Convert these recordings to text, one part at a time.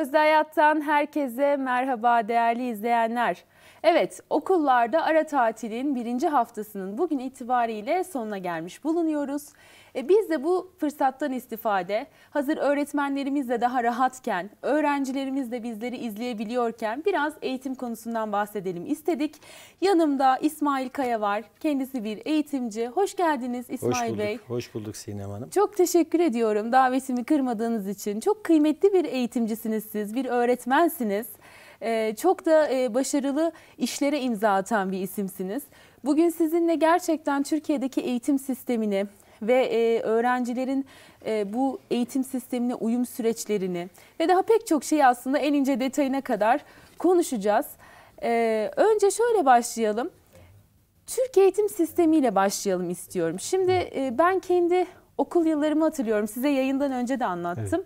Özde herkese merhaba değerli izleyenler. Evet okullarda ara tatilin birinci haftasının bugün itibariyle sonuna gelmiş bulunuyoruz. E biz de bu fırsattan istifade hazır öğretmenlerimizle daha rahatken, öğrencilerimiz de bizleri izleyebiliyorken biraz eğitim konusundan bahsedelim istedik. Yanımda İsmail Kaya var. Kendisi bir eğitimci. Hoş geldiniz İsmail hoş bulduk, Bey. Hoş bulduk Sinem Hanım. Çok teşekkür ediyorum davetimi kırmadığınız için. Çok kıymetli bir eğitimcisiniz siz, bir öğretmensiniz. Ee, çok da e, başarılı işlere imza atan bir isimsiniz. Bugün sizinle gerçekten Türkiye'deki eğitim sistemini, ve e, öğrencilerin e, bu eğitim sistemine uyum süreçlerini ve daha pek çok şeyi aslında en ince detayına kadar konuşacağız. E, önce şöyle başlayalım. Türk eğitim sistemiyle başlayalım istiyorum. Şimdi e, ben kendi okul yıllarımı hatırlıyorum. Size yayından önce de anlattım.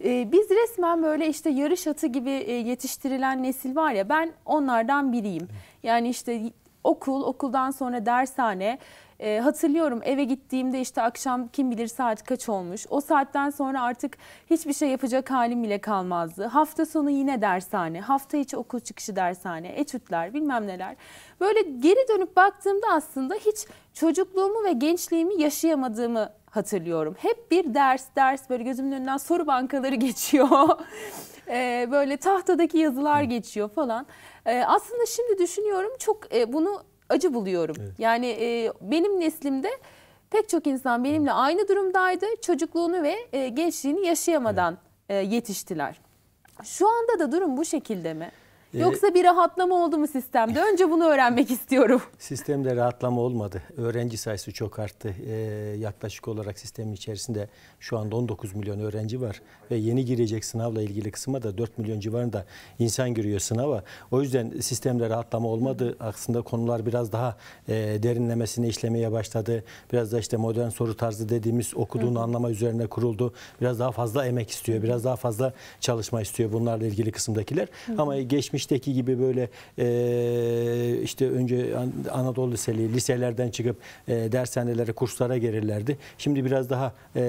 Evet. E, biz resmen böyle işte yarış atı gibi e, yetiştirilen nesil var ya ben onlardan biriyim. Yani işte okul, okuldan sonra dershane, e, hatırlıyorum eve gittiğimde işte akşam kim bilir saat kaç olmuş. O saatten sonra artık hiçbir şey yapacak halim bile kalmazdı. Hafta sonu yine dershane, hafta içi okul çıkışı dershane, etütler bilmem neler. Böyle geri dönüp baktığımda aslında hiç çocukluğumu ve gençliğimi yaşayamadığımı hatırlıyorum. Hep bir ders ders böyle gözümün önünden soru bankaları geçiyor. e, böyle tahtadaki yazılar geçiyor falan. E, aslında şimdi düşünüyorum çok e, bunu acı buluyorum. Evet. Yani e, benim neslimde pek çok insan benimle aynı durumdaydı. Çocukluğunu ve e, gençliğini yaşayamadan evet. e, yetiştiler. Şu anda da durum bu şekilde mi? Ee, Yoksa bir rahatlama oldu mu sistemde? Önce bunu öğrenmek istiyorum. Sistemde rahatlama olmadı. Öğrenci sayısı çok arttı. Ee, yaklaşık olarak sistemin içerisinde şu anda 19 milyon öğrenci var. Ve yeni girecek sınavla ilgili kısma da 4 milyon civarında insan giriyor sınava. O yüzden sistemde rahatlama olmadı. Aslında konular biraz daha e, derinlemesine işlemeye başladı. Biraz da işte modern soru tarzı dediğimiz okuduğunu Hı. anlama üzerine kuruldu. Biraz daha fazla emek istiyor. Biraz daha fazla çalışma istiyor bunlarla ilgili kısımdakiler. Hı. Ama geçmiş 70'teki gibi böyle e, işte önce Anadolu Liseli, liselerden çıkıp e, dershanelere, kurslara gelirlerdi. Şimdi biraz daha e,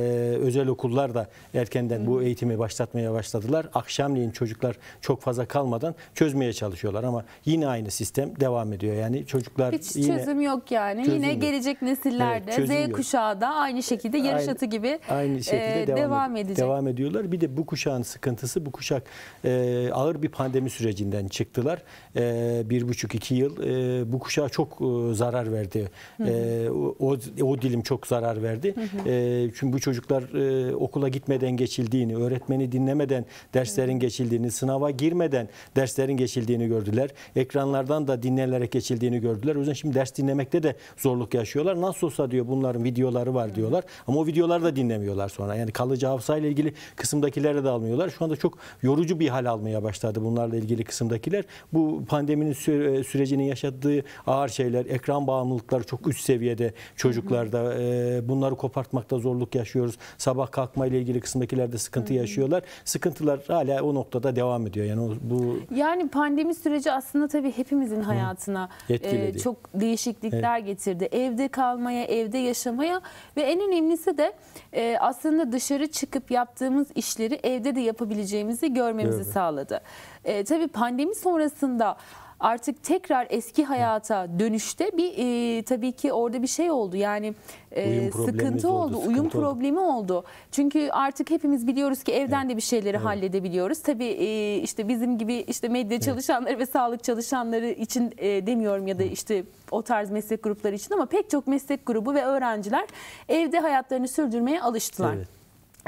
özel okullar da erkenden Hı. bu eğitimi başlatmaya başladılar. Akşamleyin çocuklar çok fazla kalmadan çözmeye çalışıyorlar ama yine aynı sistem devam ediyor. Yani çocuklar Hiç yine, çözüm yok yani. Çözüm yine yok. gelecek nesillerde evet, Z kuşağı da aynı şekilde yarış aynı, atı gibi aynı e, şekilde e, devam, devam edecek. Devam ediyorlar. Bir de bu kuşağın sıkıntısı bu kuşak e, ağır bir pandemi sürecinden döneminden çıktılar. Ee, bir buçuk iki yıl ee, bu kuşağa çok e, zarar verdi. Ee, hı O, o dilim çok zarar verdi. Hı Çünkü bu çocuklar e, okula gitmeden geçildiğini, öğretmeni dinlemeden derslerin geçildiğini, sınava girmeden derslerin geçildiğini gördüler. Ekranlardan da dinlenerek geçildiğini gördüler. O yüzden şimdi ders dinlemekte de zorluk yaşıyorlar. Nasıl olsa diyor bunların videoları var diyorlar. Ama o videoları da dinlemiyorlar sonra. Yani kalıcı hafızayla ilgili kısımdakileri de almıyorlar. Şu anda çok yorucu bir hal almaya başladı bunlarla ilgili kısımda altındakiler bu pandeminin süre, sürecinin yaşadığı ağır şeyler, ekran bağımlılıkları çok üst seviyede çocuklarda. E, bunları kopartmakta zorluk yaşıyoruz. Sabah kalkma ile ilgili kısımdakilerde sıkıntı yaşıyorlar. Sıkıntılar hala o noktada devam ediyor. Yani bu Yani pandemi süreci aslında tabii hepimizin hayatına e, çok değişiklikler evet. getirdi. Evde kalmaya, evde yaşamaya ve en önemlisi de e, aslında dışarı çıkıp yaptığımız işleri evde de yapabileceğimizi görmemizi evet. sağladı. E, tabii pandemi sonrasında artık tekrar eski hayata dönüşte bir e, tabii ki orada bir şey oldu. Yani e, sıkıntı oldu, sıkıntı uyum oldu. problemi oldu. Çünkü artık hepimiz biliyoruz ki evden evet. de bir şeyleri evet. halledebiliyoruz. Tabii e, işte bizim gibi işte medya evet. çalışanları ve sağlık çalışanları için e, demiyorum ya da işte o tarz meslek grupları için ama pek çok meslek grubu ve öğrenciler evde hayatlarını sürdürmeye alıştılar. Evet.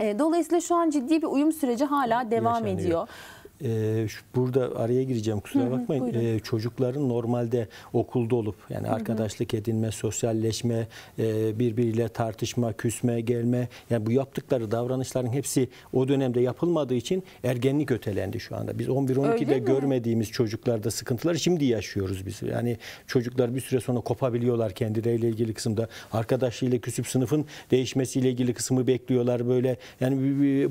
E, dolayısıyla şu an ciddi bir uyum süreci hala devam Yaşanıyor. ediyor e, şu, burada araya gireceğim kusura bakmayın. Hı hı, e, çocukların normalde okulda olup yani hı hı. arkadaşlık edinme, sosyalleşme, e, birbiriyle tartışma, küsme, gelme yani bu yaptıkları davranışların hepsi o dönemde yapılmadığı için ergenlik ötelendi şu anda. Biz 11-12'de görmediğimiz çocuklarda sıkıntılar şimdi yaşıyoruz biz. Yani çocuklar bir süre sonra kopabiliyorlar kendileriyle ilgili kısımda. Arkadaşıyla küsüp sınıfın değişmesiyle ilgili kısmı bekliyorlar böyle. Yani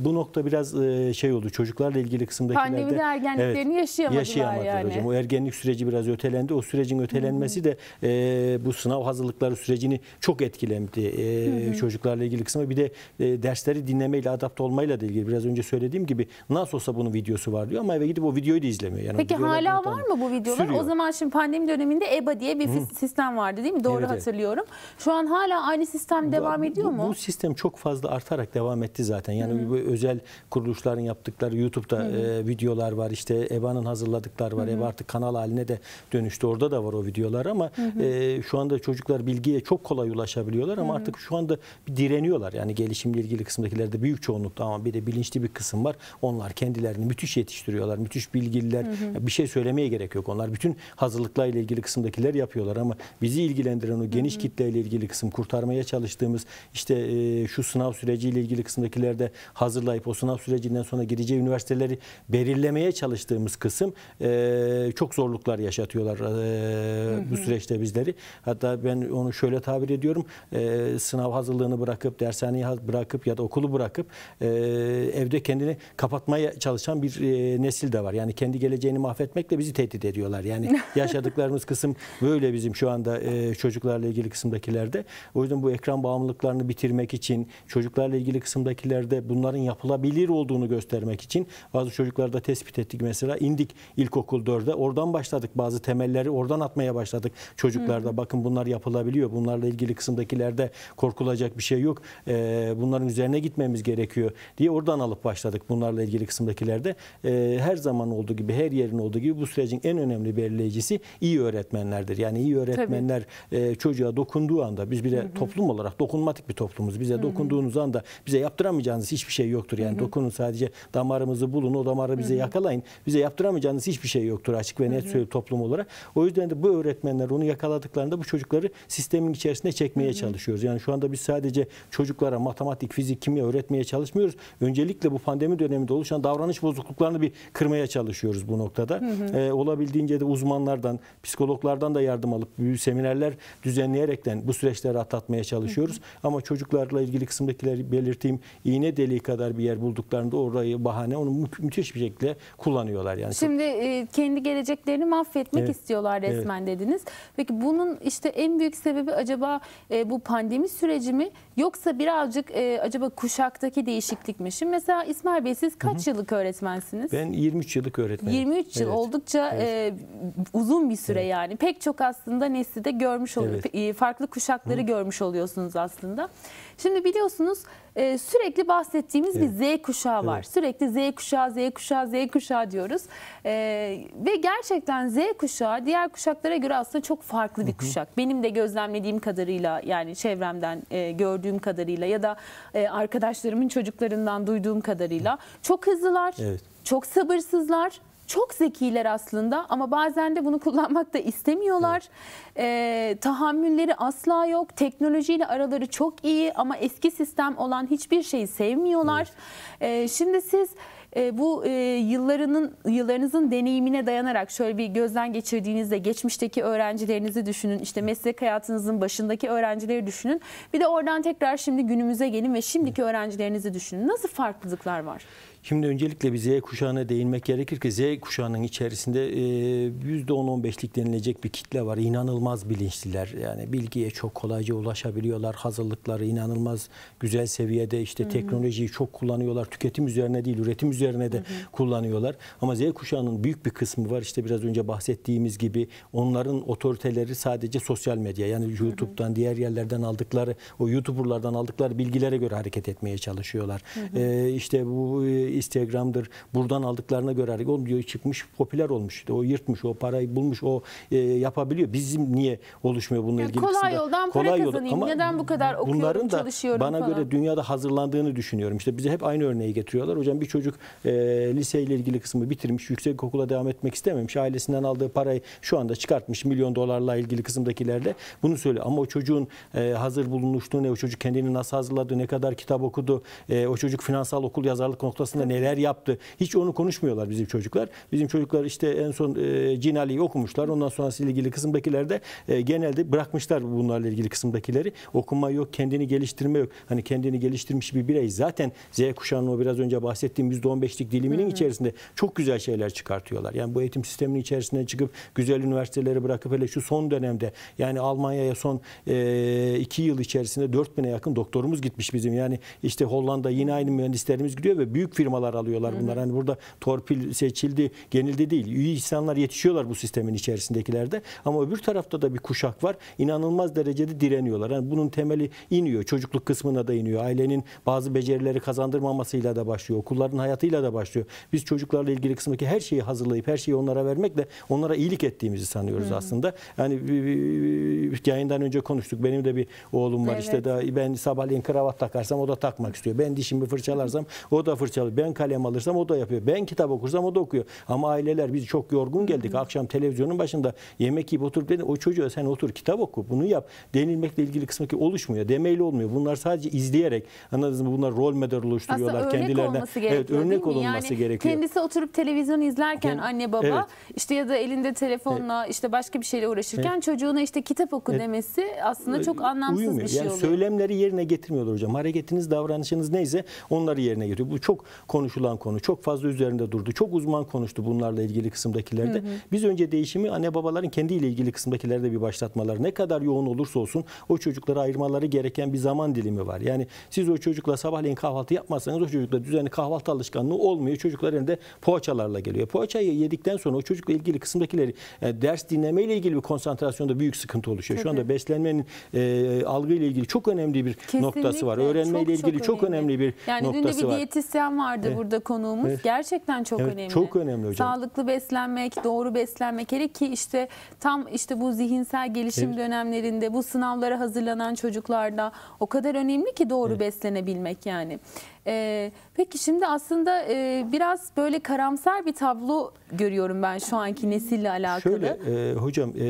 bu nokta biraz e, şey oldu. Çocuklarla ilgili kısımdaki pandemide ergenliklerini evet, yaşayamadılar, yaşayamadılar yani. hocam. O ergenlik süreci biraz ötelendi. O sürecin ötelenmesi de e, bu sınav hazırlıkları sürecini çok etkilemedi e, çocuklarla ilgili kısmı. Bir de e, dersleri dinlemeyle, adapte olmayla da ilgili. Biraz önce söylediğim gibi nasıl olsa bunun videosu var diyor ama eve gidip o videoyu da izlemiyor. Yani Peki hala var mı bu videolar? Sürüyor. O zaman şimdi pandemi döneminde EBA diye bir hı. sistem vardı değil mi? Doğru evet, hatırlıyorum. Şu an hala aynı sistem bu, devam ediyor mu? Bu sistem çok fazla artarak devam etti zaten. Yani hı özel kuruluşların yaptıkları YouTube'da E, video videolar var. işte EBA'nın hazırladıkları var. Hı hı. EBA artık kanal haline de dönüştü. Orada da var o videolar ama hı hı. E, şu anda çocuklar bilgiye çok kolay ulaşabiliyorlar ama hı hı. artık şu anda bir direniyorlar. Yani gelişimle ilgili kısımdakilerde büyük çoğunlukta ama bir de bilinçli bir kısım var. Onlar kendilerini müthiş yetiştiriyorlar. Müthiş bilgililer. Hı hı. Bir şey söylemeye gerek yok. Onlar bütün hazırlıklarla ilgili kısımdakiler yapıyorlar ama bizi ilgilendiren o geniş hı hı. kitleyle ilgili kısım kurtarmaya çalıştığımız işte e, şu sınav süreciyle ilgili kısımdakilerde hazırlayıp o sınav sürecinden sonra gireceği üniversiteleri belirleyip belirlemeye çalıştığımız kısım e, çok zorluklar yaşatıyorlar e, bu süreçte bizleri. Hatta ben onu şöyle tabir ediyorum. E, sınav hazırlığını bırakıp, dershaneyi bırakıp ya da okulu bırakıp e, evde kendini kapatmaya çalışan bir e, nesil de var. Yani kendi geleceğini mahvetmekle bizi tehdit ediyorlar. Yani yaşadıklarımız kısım böyle bizim şu anda e, çocuklarla ilgili kısımdakilerde. O yüzden bu ekran bağımlılıklarını bitirmek için çocuklarla ilgili kısımdakilerde bunların yapılabilir olduğunu göstermek için bazı çocuklarda tespit ettik mesela. indik ilkokul 4'e. Oradan başladık bazı temelleri oradan atmaya başladık çocuklarda. Hı. Bakın bunlar yapılabiliyor. Bunlarla ilgili kısımdakilerde korkulacak bir şey yok. E, bunların üzerine gitmemiz gerekiyor diye oradan alıp başladık bunlarla ilgili kısımdakilerde. E, her zaman olduğu gibi, her yerin olduğu gibi bu sürecin en önemli belirleyicisi iyi öğretmenlerdir. Yani iyi öğretmenler e, çocuğa dokunduğu anda biz bir toplum olarak dokunmatik bir toplumuz. Bize dokunduğunuz anda bize yaptıramayacağınız hiçbir şey yoktur. Yani Hı-hı. dokunun sadece damarımızı bulun o damarı bize bize yakalayın. Bize yaptıramayacağınız hiçbir şey yoktur açık ve net söylüyor toplum olarak. O yüzden de bu öğretmenler onu yakaladıklarında bu çocukları sistemin içerisinde çekmeye çalışıyoruz. Yani şu anda biz sadece çocuklara matematik, fizik, kimya öğretmeye çalışmıyoruz. Öncelikle bu pandemi döneminde oluşan davranış bozukluklarını bir kırmaya çalışıyoruz bu noktada. Hı hı. Ee, olabildiğince de uzmanlardan, psikologlardan da yardım alıp seminerler düzenleyerekten bu süreçleri atlatmaya çalışıyoruz. Hı hı. Ama çocuklarla ilgili kısımdakileri belirteyim. İğne deliği kadar bir yer bulduklarında orayı bahane onu müthiş bir şekilde özellikle kullanıyorlar. yani. Şimdi e, kendi geleceklerini mahvetmek evet. istiyorlar resmen evet. dediniz. Peki bunun işte en büyük sebebi acaba e, bu pandemi süreci mi yoksa birazcık e, acaba kuşaktaki değişiklik mi? Şimdi mesela İsmail Bey siz kaç Hı -hı. yıllık öğretmensiniz? Ben 23 yıllık öğretmenim. 23 yıl evet. oldukça e, evet. E, uzun bir süre evet. yani. Pek çok aslında nesli de görmüş oluyor. Evet. E, farklı kuşakları Hı -hı. görmüş oluyorsunuz aslında. Şimdi biliyorsunuz e, sürekli bahsettiğimiz evet. bir Z kuşağı var. Evet. Sürekli Z kuşağı, Z kuşağı, Z kuşağı diyoruz. E, ve gerçekten Z kuşağı diğer kuşaklara göre aslında çok farklı bir kuşak. Benim de gözlemlediğim kadarıyla yani çevremden e, gördüğüm kadarıyla ya da arkadaşlarımın çocuklarından duyduğum kadarıyla çok hızlılar, evet. çok sabırsızlar çok zekiler aslında ama bazen de bunu kullanmak da istemiyorlar. Evet. E, tahammülleri asla yok. Teknolojiyle araları çok iyi ama eski sistem olan hiçbir şeyi sevmiyorlar. Evet. E, şimdi siz e, bu e, yıllarının yıllarınızın deneyimine dayanarak şöyle bir gözden geçirdiğinizde geçmişteki öğrencilerinizi düşünün. işte meslek hayatınızın başındaki öğrencileri düşünün. Bir de oradan tekrar şimdi günümüze gelin ve şimdiki öğrencilerinizi düşünün. Nasıl farklılıklar var? Şimdi öncelikle bir Z kuşağına değinmek gerekir ki Z kuşağının içerisinde %10-15'lik e, denilecek bir kitle var. İnanılmaz bilinçliler. Yani bilgiye çok kolayca ulaşabiliyorlar. Hazırlıkları inanılmaz güzel seviyede. İşte teknolojiyi çok kullanıyorlar. Tüketim üzerine değil, üretim üzerine de hı hı. kullanıyorlar. Ama Z kuşağının büyük bir kısmı var. İşte biraz önce bahsettiğimiz gibi onların otoriteleri sadece sosyal medya. Yani YouTube'dan, hı hı. diğer yerlerden aldıkları, o YouTuber'lardan aldıkları bilgilere göre hareket etmeye çalışıyorlar. Hı hı. Ee, işte bu e, Instagram'dır. Buradan aldıklarına göre o diyor çıkmış popüler olmuş. o yırtmış, o parayı bulmuş, o e, yapabiliyor. Bizim niye oluşmuyor bununla ilgili? Kolay kısımda? yoldan kolay para yoldan. kazanayım. Ama Neden bu kadar okuyorum, bunların da çalışıyorum bana falan. göre dünyada hazırlandığını düşünüyorum. İşte bize hep aynı örneği getiriyorlar. Hocam bir çocuk e, liseyle ilgili kısmı bitirmiş, yüksek okula devam etmek istememiş. Ailesinden aldığı parayı şu anda çıkartmış milyon dolarla ilgili kısımdakilerde. Bunu söylüyor. Ama o çocuğun e, hazır bulunmuşluğu ne, o çocuk kendini nasıl hazırladı, ne kadar kitap okudu, e, o çocuk finansal okul yazarlık noktasında konusunda neler yaptı. Hiç onu konuşmuyorlar bizim çocuklar. Bizim çocuklar işte en son e, Cinali'yi okumuşlar. Ondan sonrası ilgili kısımdakiler de e, genelde bırakmışlar bunlarla ilgili kısımdakileri. Okuma yok, kendini geliştirme yok. Hani kendini geliştirmiş bir birey zaten Z kuşağının o biraz önce bahsettiğim %15'lik diliminin hı hı. içerisinde çok güzel şeyler çıkartıyorlar. Yani bu eğitim sisteminin içerisinden çıkıp güzel üniversiteleri bırakıp hele şu son dönemde yani Almanya'ya son e, iki yıl içerisinde 4000'e yakın doktorumuz gitmiş bizim. Yani işte Hollanda yine aynı mühendislerimiz gidiyor ve büyük firma firmalar alıyorlar bunlar. Hani burada torpil seçildi, genildi değil. İyi insanlar yetişiyorlar bu sistemin içerisindekilerde. Ama öbür tarafta da bir kuşak var. İnanılmaz derecede direniyorlar. Yani bunun temeli iniyor. Çocukluk kısmına da iniyor. Ailenin bazı becerileri kazandırmamasıyla da başlıyor. Okulların hayatıyla da başlıyor. Biz çocuklarla ilgili kısmındaki her şeyi hazırlayıp her şeyi onlara vermekle onlara iyilik ettiğimizi sanıyoruz hmm. aslında. Yani yayından önce konuştuk. Benim de bir oğlum var. Evet. İşte daha ben sabahleyin kravat takarsam o da takmak istiyor. Ben dişimi fırçalarsam o da fırçalı. Ben kalem alırsam o da yapıyor. Ben kitap okursam o da okuyor. Ama aileler biz çok yorgun geldik. Akşam televizyonun başında yemek yiyip oturup dedi, o çocuğa sen otur kitap oku bunu yap. Denilmekle ilgili kısmı ki oluşmuyor. Demeyle olmuyor. Bunlar sadece izleyerek anladınız mı? Bunlar rol model oluşturuyorlar Aslında kendilerinden. Evet örnek olunması yani gerekiyor. Kendisi oturup televizyon izlerken Kend anne baba evet. işte ya da elinde telefonla evet. işte başka bir şeyle uğraşırken evet. çocuğuna işte kitap oku evet. demesi aslında çok anlamsız Uyumuyor. bir şey yani oluyor. Söylemleri yerine getirmiyorlar hocam. Hareketiniz, davranışınız neyse onları yerine getiriyor. Bu çok konuşulan konu. Çok fazla üzerinde durdu. Çok uzman konuştu bunlarla ilgili kısımdakilerde. Hı hı. Biz önce değişimi anne babaların kendiyle ilgili kısımdakilerde bir başlatmaları. Ne kadar yoğun olursa olsun o çocuklara ayırmaları gereken bir zaman dilimi var. Yani siz o çocukla sabahleyin kahvaltı yapmazsanız o çocukla düzenli kahvaltı alışkanlığı olmuyor. Çocuklar elinde poğaçalarla geliyor. Poğaçayı yedikten sonra o çocukla ilgili kısımdakileri yani e, ders dinlemeyle ilgili bir konsantrasyonda büyük sıkıntı oluşuyor. Tabii. Şu anda beslenmenin e, algıyla ilgili çok önemli bir Kesinlikle. noktası var. Öğrenmeyle çok, ilgili çok önemli, çok önemli bir yani noktası var. Yani dün de bir diyetisyen vardı vardı evet. Eh. burada konuğumuz. Evet. Eh. Gerçekten çok evet, önemli. Çok önemli hocam. Sağlıklı beslenmek, doğru beslenmek hele ki işte tam işte bu zihinsel gelişim evet. dönemlerinde bu sınavlara hazırlanan çocuklarda o kadar önemli ki doğru evet. beslenebilmek yani. E, peki şimdi aslında e, biraz böyle karamsar bir tablo görüyorum ben şu anki nesille alakalı. Şöyle e, hocam e,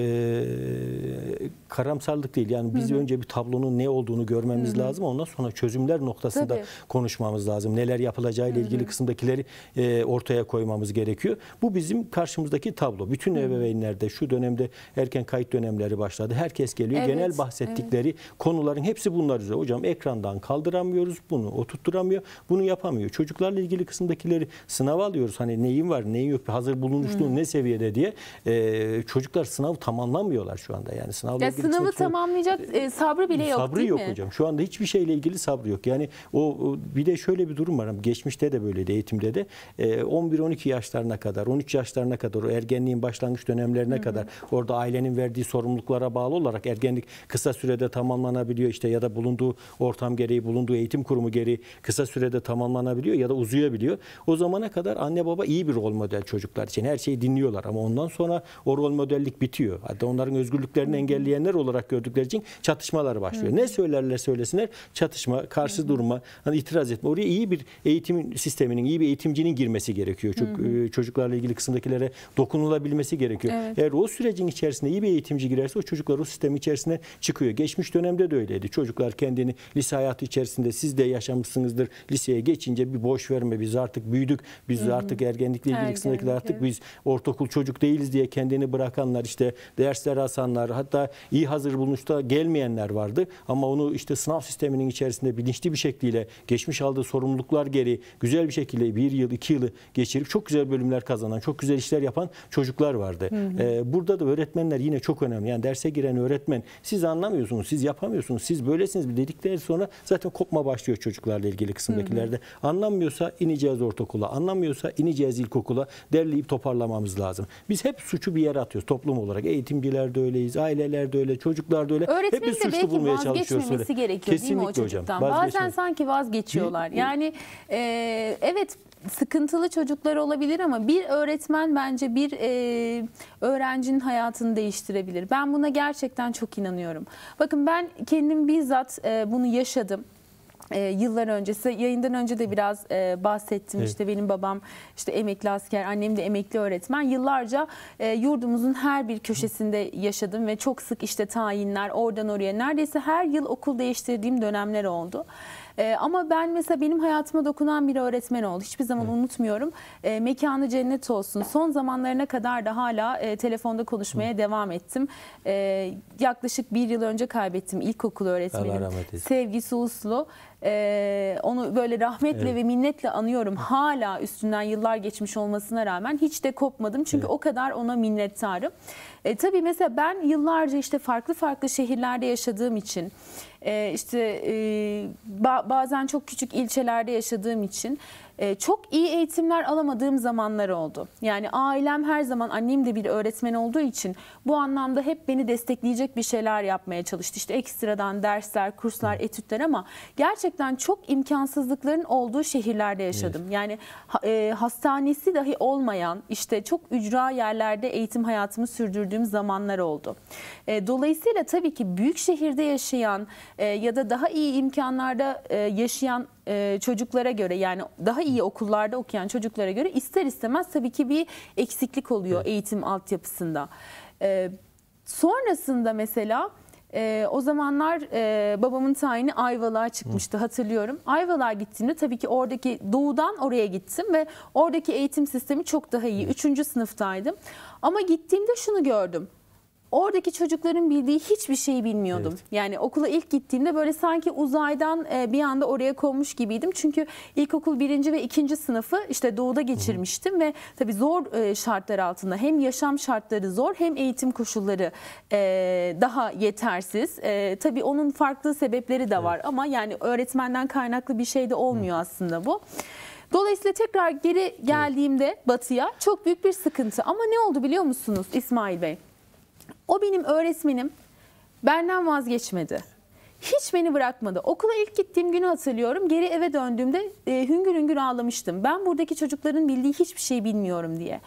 karamsarlık değil yani biz Hı -hı. önce bir tablonun ne olduğunu görmemiz Hı -hı. lazım ondan sonra çözümler noktasında Tabii. konuşmamız lazım. Neler yapılacağı ile ilgili kısımdakileri e, ortaya koymamız gerekiyor. Bu bizim karşımızdaki tablo. Bütün Hı -hı. ebeveynlerde şu dönemde erken kayıt dönemleri başladı. Herkes geliyor. Evet. Genel bahsettikleri evet. konuların hepsi bunlar üzere. Hocam ekrandan kaldıramıyoruz bunu oturtturamıyor çalışıyor. Bunu yapamıyor. Çocuklarla ilgili kısımdakileri sınav alıyoruz. Hani neyin var, neyin yok, hazır bulunmuşluğun hmm. ne seviyede diye. E, çocuklar sınav tamamlamıyorlar şu anda. Yani sınavla ya ilgili sınavı sınıf, tamamlayacak e, sabrı bile yok Sabrı yok mi? hocam. Şu anda hiçbir şeyle ilgili sabrı yok. Yani o bir de şöyle bir durum var. Hani geçmişte de böyleydi eğitimde de. E, ee, 11-12 yaşlarına kadar, 13 yaşlarına kadar, o ergenliğin başlangıç dönemlerine hmm. kadar orada ailenin verdiği sorumluluklara bağlı olarak ergenlik kısa sürede tamamlanabiliyor işte ya da bulunduğu ortam gereği, bulunduğu eğitim kurumu gereği kısa sürede tamamlanabiliyor ya da uzayabiliyor. O zamana kadar anne baba iyi bir rol model çocuklar için. Her şeyi dinliyorlar ama ondan sonra o rol modellik bitiyor. Hatta onların özgürlüklerini engelleyenler olarak gördükleri için çatışmalar başlıyor. Ne söylerler söylesinler çatışma, karşı durma, hani itiraz etme. Oraya iyi bir eğitim sisteminin, iyi bir eğitimcinin girmesi gerekiyor. Çok e, çocuklarla ilgili kısımdakilere dokunulabilmesi gerekiyor. Evet. Eğer o sürecin içerisinde iyi bir eğitimci girerse o çocuklar o sistemin içerisine çıkıyor. Geçmiş dönemde de öyleydi. Çocuklar kendini lise hayatı içerisinde siz de yaşamışsınızdır liseye geçince bir boş verme biz artık büyüdük. Biz Hı-hı. artık ergenlikle ilgili Ergenlik, kısımdakiler artık biz ortaokul çocuk değiliz diye kendini bırakanlar işte dersler asanlar hatta iyi hazır bulunuşta gelmeyenler vardı. Ama onu işte sınav sisteminin içerisinde bilinçli bir şekliyle geçmiş aldığı sorumluluklar geri güzel bir şekilde bir yıl iki yılı geçirip çok güzel bölümler kazanan çok güzel işler yapan çocuklar vardı. Ee, burada da öğretmenler yine çok önemli. Yani derse giren öğretmen siz anlamıyorsunuz, siz yapamıyorsunuz, siz böylesiniz dedikleri sonra zaten kopma başlıyor çocuklarla ilgili kısım seviyesindekilerde. Hı hı. Anlamıyorsa ineceğiz ortaokula, anlamıyorsa ineceğiz ilkokula derleyip toparlamamız lazım. Biz hep suçu bir yere atıyoruz toplum olarak. Eğitimciler de öyleyiz, aileler de öyle, çocuklar da öyle. Öğretmenin hep biz suçlu bulmaya çalışıyoruz. Öyle. gerekiyor Kesinlikle değil mi o çocuktan? Hocam, Bazen sanki vazgeçiyorlar. Yani e, evet sıkıntılı çocuklar olabilir ama bir öğretmen bence bir e, öğrencinin hayatını değiştirebilir. Ben buna gerçekten çok inanıyorum. Bakın ben kendim bizzat e, bunu yaşadım e, yıllar öncesi yayından önce de biraz e, bahsettim evet. işte benim babam işte emekli asker annem de emekli öğretmen yıllarca e, yurdumuzun her bir köşesinde yaşadım ve çok sık işte tayinler oradan oraya neredeyse her yıl okul değiştirdiğim dönemler oldu. E, ama ben mesela benim hayatıma dokunan bir öğretmen oldu. Hiçbir zaman evet. unutmuyorum. E, mekanı cennet olsun. Son zamanlarına kadar da hala e, telefonda konuşmaya evet. devam ettim. E, yaklaşık bir yıl önce kaybettim ilkokul öğretmenim. Sevgisi Uslu. Ee, onu böyle rahmetle evet. ve minnetle anıyorum. Hala üstünden yıllar geçmiş olmasına rağmen hiç de kopmadım. Çünkü evet. o kadar ona minnettarım. Ee, tabii mesela ben yıllarca işte farklı farklı şehirlerde yaşadığım için ee, e, işte bazen çok küçük ilçelerde yaşadığım için e, çok iyi eğitimler alamadığım zamanlar oldu. Yani ailem her zaman annem de bir öğretmen olduğu için bu anlamda hep beni destekleyecek bir şeyler yapmaya çalıştı. İşte ekstradan dersler, kurslar, etütler ama gerçekten çok imkansızlıkların olduğu şehirlerde yaşadım. Evet. Yani e, hastanesi dahi olmayan işte çok ücra yerlerde eğitim hayatımı sürdürdüğüm zamanlar oldu. E, dolayısıyla tabii ki büyük şehirde yaşayan e, ya da daha iyi imkanlarda e, yaşayan e, çocuklara göre yani daha iyi okullarda okuyan çocuklara göre ister istemez tabii ki bir eksiklik oluyor evet. eğitim altyapısında. E, sonrasında mesela e, o zamanlar e, babamın tayini Ayvalık'a çıkmıştı Hı. hatırlıyorum. Ayvalık'a gittiğimde tabii ki oradaki doğudan oraya gittim ve oradaki eğitim sistemi çok daha iyi. Üçüncü sınıftaydım ama gittiğimde şunu gördüm. Oradaki çocukların bildiği hiçbir şeyi bilmiyordum. Evet. Yani okula ilk gittiğimde böyle sanki uzaydan e, bir anda oraya konmuş gibiydim. Çünkü ilkokul birinci ve ikinci sınıfı işte doğuda geçirmiştim Hı. ve tabii zor e, şartlar altında hem yaşam şartları zor hem eğitim koşulları e, daha yetersiz. Tabii onun farklı sebepleri de var evet. ama yani öğretmenden kaynaklı bir şey de olmuyor Hı. aslında bu. Dolayısıyla tekrar geri geldiğimde evet. batıya çok büyük bir sıkıntı. Ama ne oldu biliyor musunuz İsmail Bey? O benim öğretmenim benden vazgeçmedi. Hiç beni bırakmadı. Okula ilk gittiğim günü hatırlıyorum. Geri eve döndüğümde e, hüngür hüngür ağlamıştım. Ben buradaki çocukların bildiği hiçbir şey bilmiyorum diye.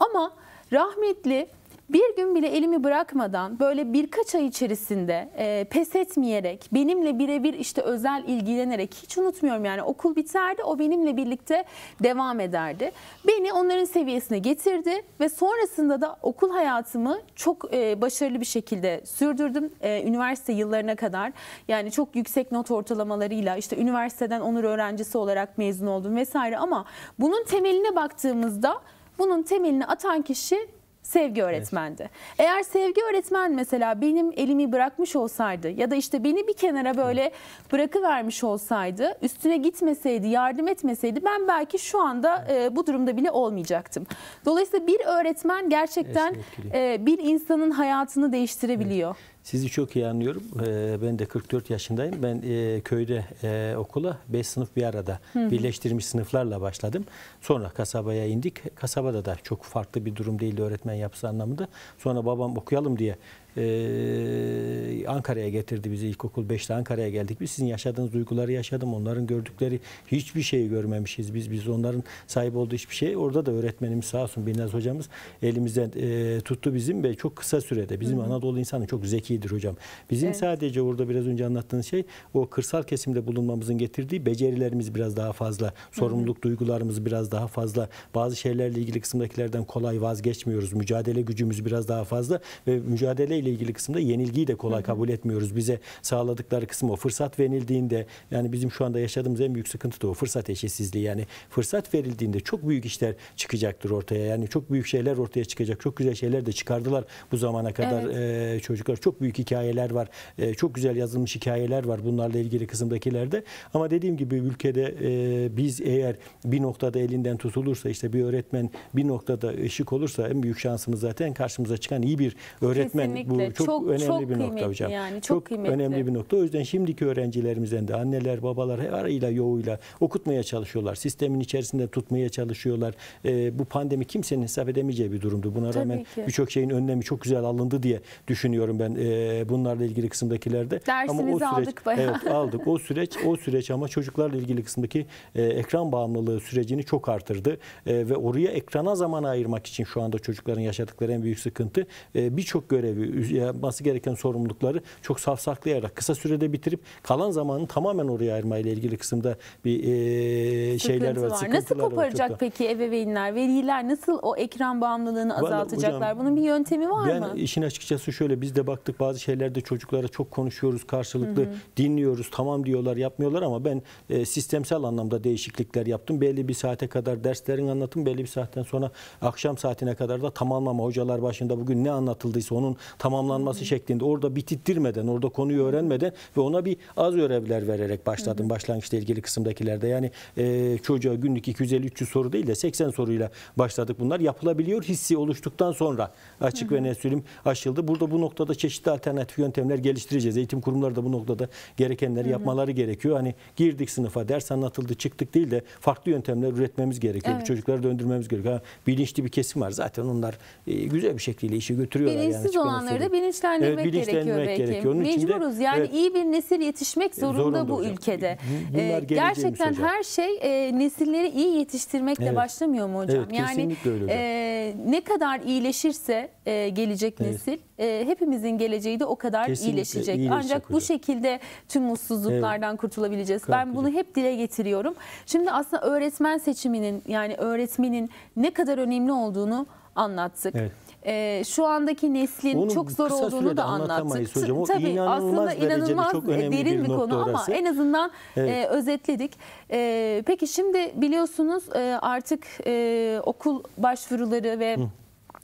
Ama rahmetli bir gün bile elimi bırakmadan böyle birkaç ay içerisinde e, pes etmeyerek benimle birebir işte özel ilgilenerek hiç unutmuyorum yani okul biterdi o benimle birlikte devam ederdi. Beni onların seviyesine getirdi ve sonrasında da okul hayatımı çok e, başarılı bir şekilde sürdürdüm. E, üniversite yıllarına kadar yani çok yüksek not ortalamalarıyla işte üniversiteden onur öğrencisi olarak mezun oldum vesaire ama bunun temeline baktığımızda bunun temelini atan kişi sevgi öğretmendi. Evet. Eğer sevgi öğretmen mesela benim elimi bırakmış olsaydı ya da işte beni bir kenara böyle bırakıvermiş olsaydı, üstüne gitmeseydi, yardım etmeseydi ben belki şu anda e, bu durumda bile olmayacaktım. Dolayısıyla bir öğretmen gerçekten e, bir insanın hayatını değiştirebiliyor. Evet. Sizi çok iyi anlıyorum. Ee, ben de 44 yaşındayım. Ben e, köyde e, okula 5 sınıf bir arada Hı. birleştirilmiş sınıflarla başladım. Sonra kasabaya indik. Kasabada da çok farklı bir durum değildi öğretmen yapısı anlamında. Sonra babam okuyalım diye ee, Ankara'ya getirdi bizi ilkokul 5'te Ankara'ya geldik. Biz sizin yaşadığınız duyguları yaşadım. Onların gördükleri hiçbir şeyi görmemişiz. Biz biz onların sahip olduğu hiçbir şey. Orada da öğretmenimiz sağ olsun Binnaz hocamız elimizden e, tuttu bizim ve çok kısa sürede. Bizim Hı -hı. Anadolu insanı çok zekidir hocam. Bizim evet. sadece orada biraz önce anlattığınız şey o kırsal kesimde bulunmamızın getirdiği becerilerimiz biraz daha fazla. Sorumluluk Hı -hı. duygularımız biraz daha fazla. Bazı şeylerle ilgili kısımdakilerden kolay vazgeçmiyoruz. Mücadele gücümüz biraz daha fazla ve mücadele ile ilgili kısımda yenilgiyi de kolay kabul etmiyoruz. Bize sağladıkları kısım o. Fırsat verildiğinde yani bizim şu anda yaşadığımız en büyük sıkıntı da o. Fırsat eşitsizliği yani fırsat verildiğinde çok büyük işler çıkacaktır ortaya. Yani çok büyük şeyler ortaya çıkacak. Çok güzel şeyler de çıkardılar bu zamana kadar evet. Ee, çocuklar. Çok büyük hikayeler var. Ee, çok güzel yazılmış hikayeler var bunlarla ilgili kısımdakilerde. Ama dediğim gibi ülkede e, biz eğer bir noktada elinden tutulursa işte bir öğretmen bir noktada ışık olursa en büyük şansımız zaten karşımıza çıkan iyi bir öğretmen Kesinlikle çok, çok önemli çok bir nokta hocam. Yani, çok, çok kıymetli. önemli bir nokta. O yüzden şimdiki öğrencilerimizden de anneler, babalar her arıyla yoğuyla okutmaya çalışıyorlar. Sistemin içerisinde tutmaya çalışıyorlar. E, bu pandemi kimsenin hesap edemeyeceği bir durumdu. Buna Tabii rağmen birçok şeyin önlemi çok güzel alındı diye düşünüyorum ben e, bunlarla ilgili kısımdakilerde. Dersimizi ama o süreç, aldık bayağı. Evet aldık. O süreç o süreç ama çocuklarla ilgili kısımdaki e, ekran bağımlılığı sürecini çok artırdı. E, ve oraya ekrana zaman ayırmak için şu anda çocukların yaşadıkları en büyük sıkıntı e, birçok görevi yapması gereken sorumlulukları çok safsaklayarak kısa sürede bitirip kalan zamanın tamamen oraya ayırma ilgili kısımda bir e, şeyler var. var. Nasıl koparacak var peki ebeveynler, veliler nasıl o ekran bağımlılığını azaltacaklar? Hocam, Bunun bir yöntemi var ben mı? Ben işin açıkçası şöyle biz de baktık bazı şeylerde çocuklara çok konuşuyoruz karşılıklı hı hı. dinliyoruz tamam diyorlar yapmıyorlar ama ben e, sistemsel anlamda değişiklikler yaptım. Belli bir saate kadar derslerin anlatım belli bir saatten sonra akşam saatine kadar da tamamlama hocalar başında bugün ne anlatıldıysa onun tam tamamlanması şeklinde orada bitittirmeden, orada konuyu öğrenmeden ve ona bir az görevler vererek başladım başlangıçta ilgili kısımdakilerde. Yani e, çocuğa günlük 250-300 soru değil de 80 soruyla başladık bunlar. Yapılabiliyor hissi oluştuktan sonra açık ve net sürüm aşıldı. Burada bu noktada çeşitli alternatif yöntemler geliştireceğiz. Eğitim kurumları da bu noktada gerekenleri yapmaları gerekiyor. Hani girdik sınıfa ders anlatıldı çıktık değil de farklı yöntemler üretmemiz gerekiyor. Evet. Çocukları döndürmemiz gerekiyor. Ha, bilinçli bir kesim var zaten onlar e, güzel bir şekilde işi götürüyorlar. Bilinçsiz yani olanları bunları da bilinçlendirmek, evet, bilinçlendirmek gerekiyor, gerekiyor belki. Onun Mecburuz yani evet, iyi bir nesil yetişmek e, zorunda, zorunda bu hocam. ülkede. Bunlar e, Gerçekten hocam. her şey e, nesilleri iyi yetiştirmekle evet. başlamıyor mu hocam? Evet, yani hocam. E, ne kadar iyileşirse e, gelecek evet. nesil e, hepimizin geleceği de o kadar kesinlikle iyileşecek. Ancak hocam. bu şekilde tüm mutsuzluklardan evet. kurtulabileceğiz. ben bunu hep dile getiriyorum. Şimdi aslında öğretmen seçiminin yani öğretmenin ne kadar önemli olduğunu anlattık. Evet e, şu andaki neslin Onu çok zor olduğunu da anlattık. Hocam. O Tabii inanılmaz aslında inanılmaz çok derin bir konu orası. ama en azından e, evet. e, özetledik. E, peki şimdi biliyorsunuz e, artık e, okul başvuruları ve Hı.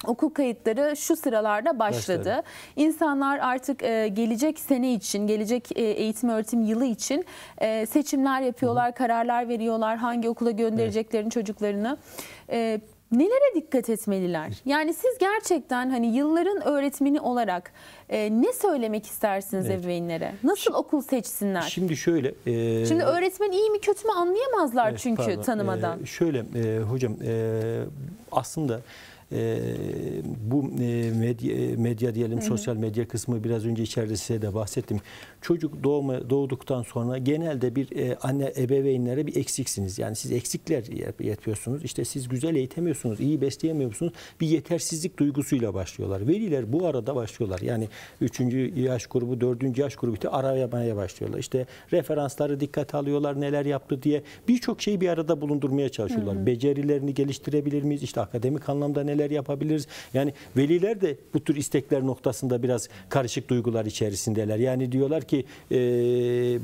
Okul kayıtları şu sıralarda başladı. başladı. İnsanlar artık e, gelecek sene için, gelecek e, eğitim öğretim yılı için seçimler yapıyorlar, Hı. kararlar veriyorlar, hangi okula göndereceklerini evet. çocuklarını nelere dikkat etmeliler? Yani siz gerçekten hani yılların öğretmeni olarak e, ne söylemek istersiniz evet. ebeveynlere? Nasıl şimdi, okul seçsinler? Şimdi şöyle. E, şimdi öğretmen iyi mi kötü mü anlayamazlar evet, çünkü pardon, e, tanımadan. E, şöyle e, hocam e, aslında ee, bu e, medya, e, medya diyelim Hı-hı. sosyal medya kısmı biraz önce içeride size de bahsettim. Çocuk doğma, doğduktan sonra genelde bir e, anne ebeveynlere bir eksiksiniz. Yani siz eksikler yapıyorsunuz. İşte siz güzel eğitemiyorsunuz, iyi besleyemiyorsunuz. Bir yetersizlik duygusuyla başlıyorlar. Veliler bu arada başlıyorlar. Yani 3. yaş grubu, 4. yaş grubu işte aramaya başlıyorlar. İşte referansları dikkate alıyorlar, neler yaptı diye birçok şeyi bir arada bulundurmaya çalışıyorlar. Hı hı. Becerilerini geliştirebilir miyiz? İşte akademik anlamda neler eleştiriler yapabiliriz. Yani veliler de bu tür istekler noktasında biraz karışık duygular içerisindeler. Yani diyorlar ki e,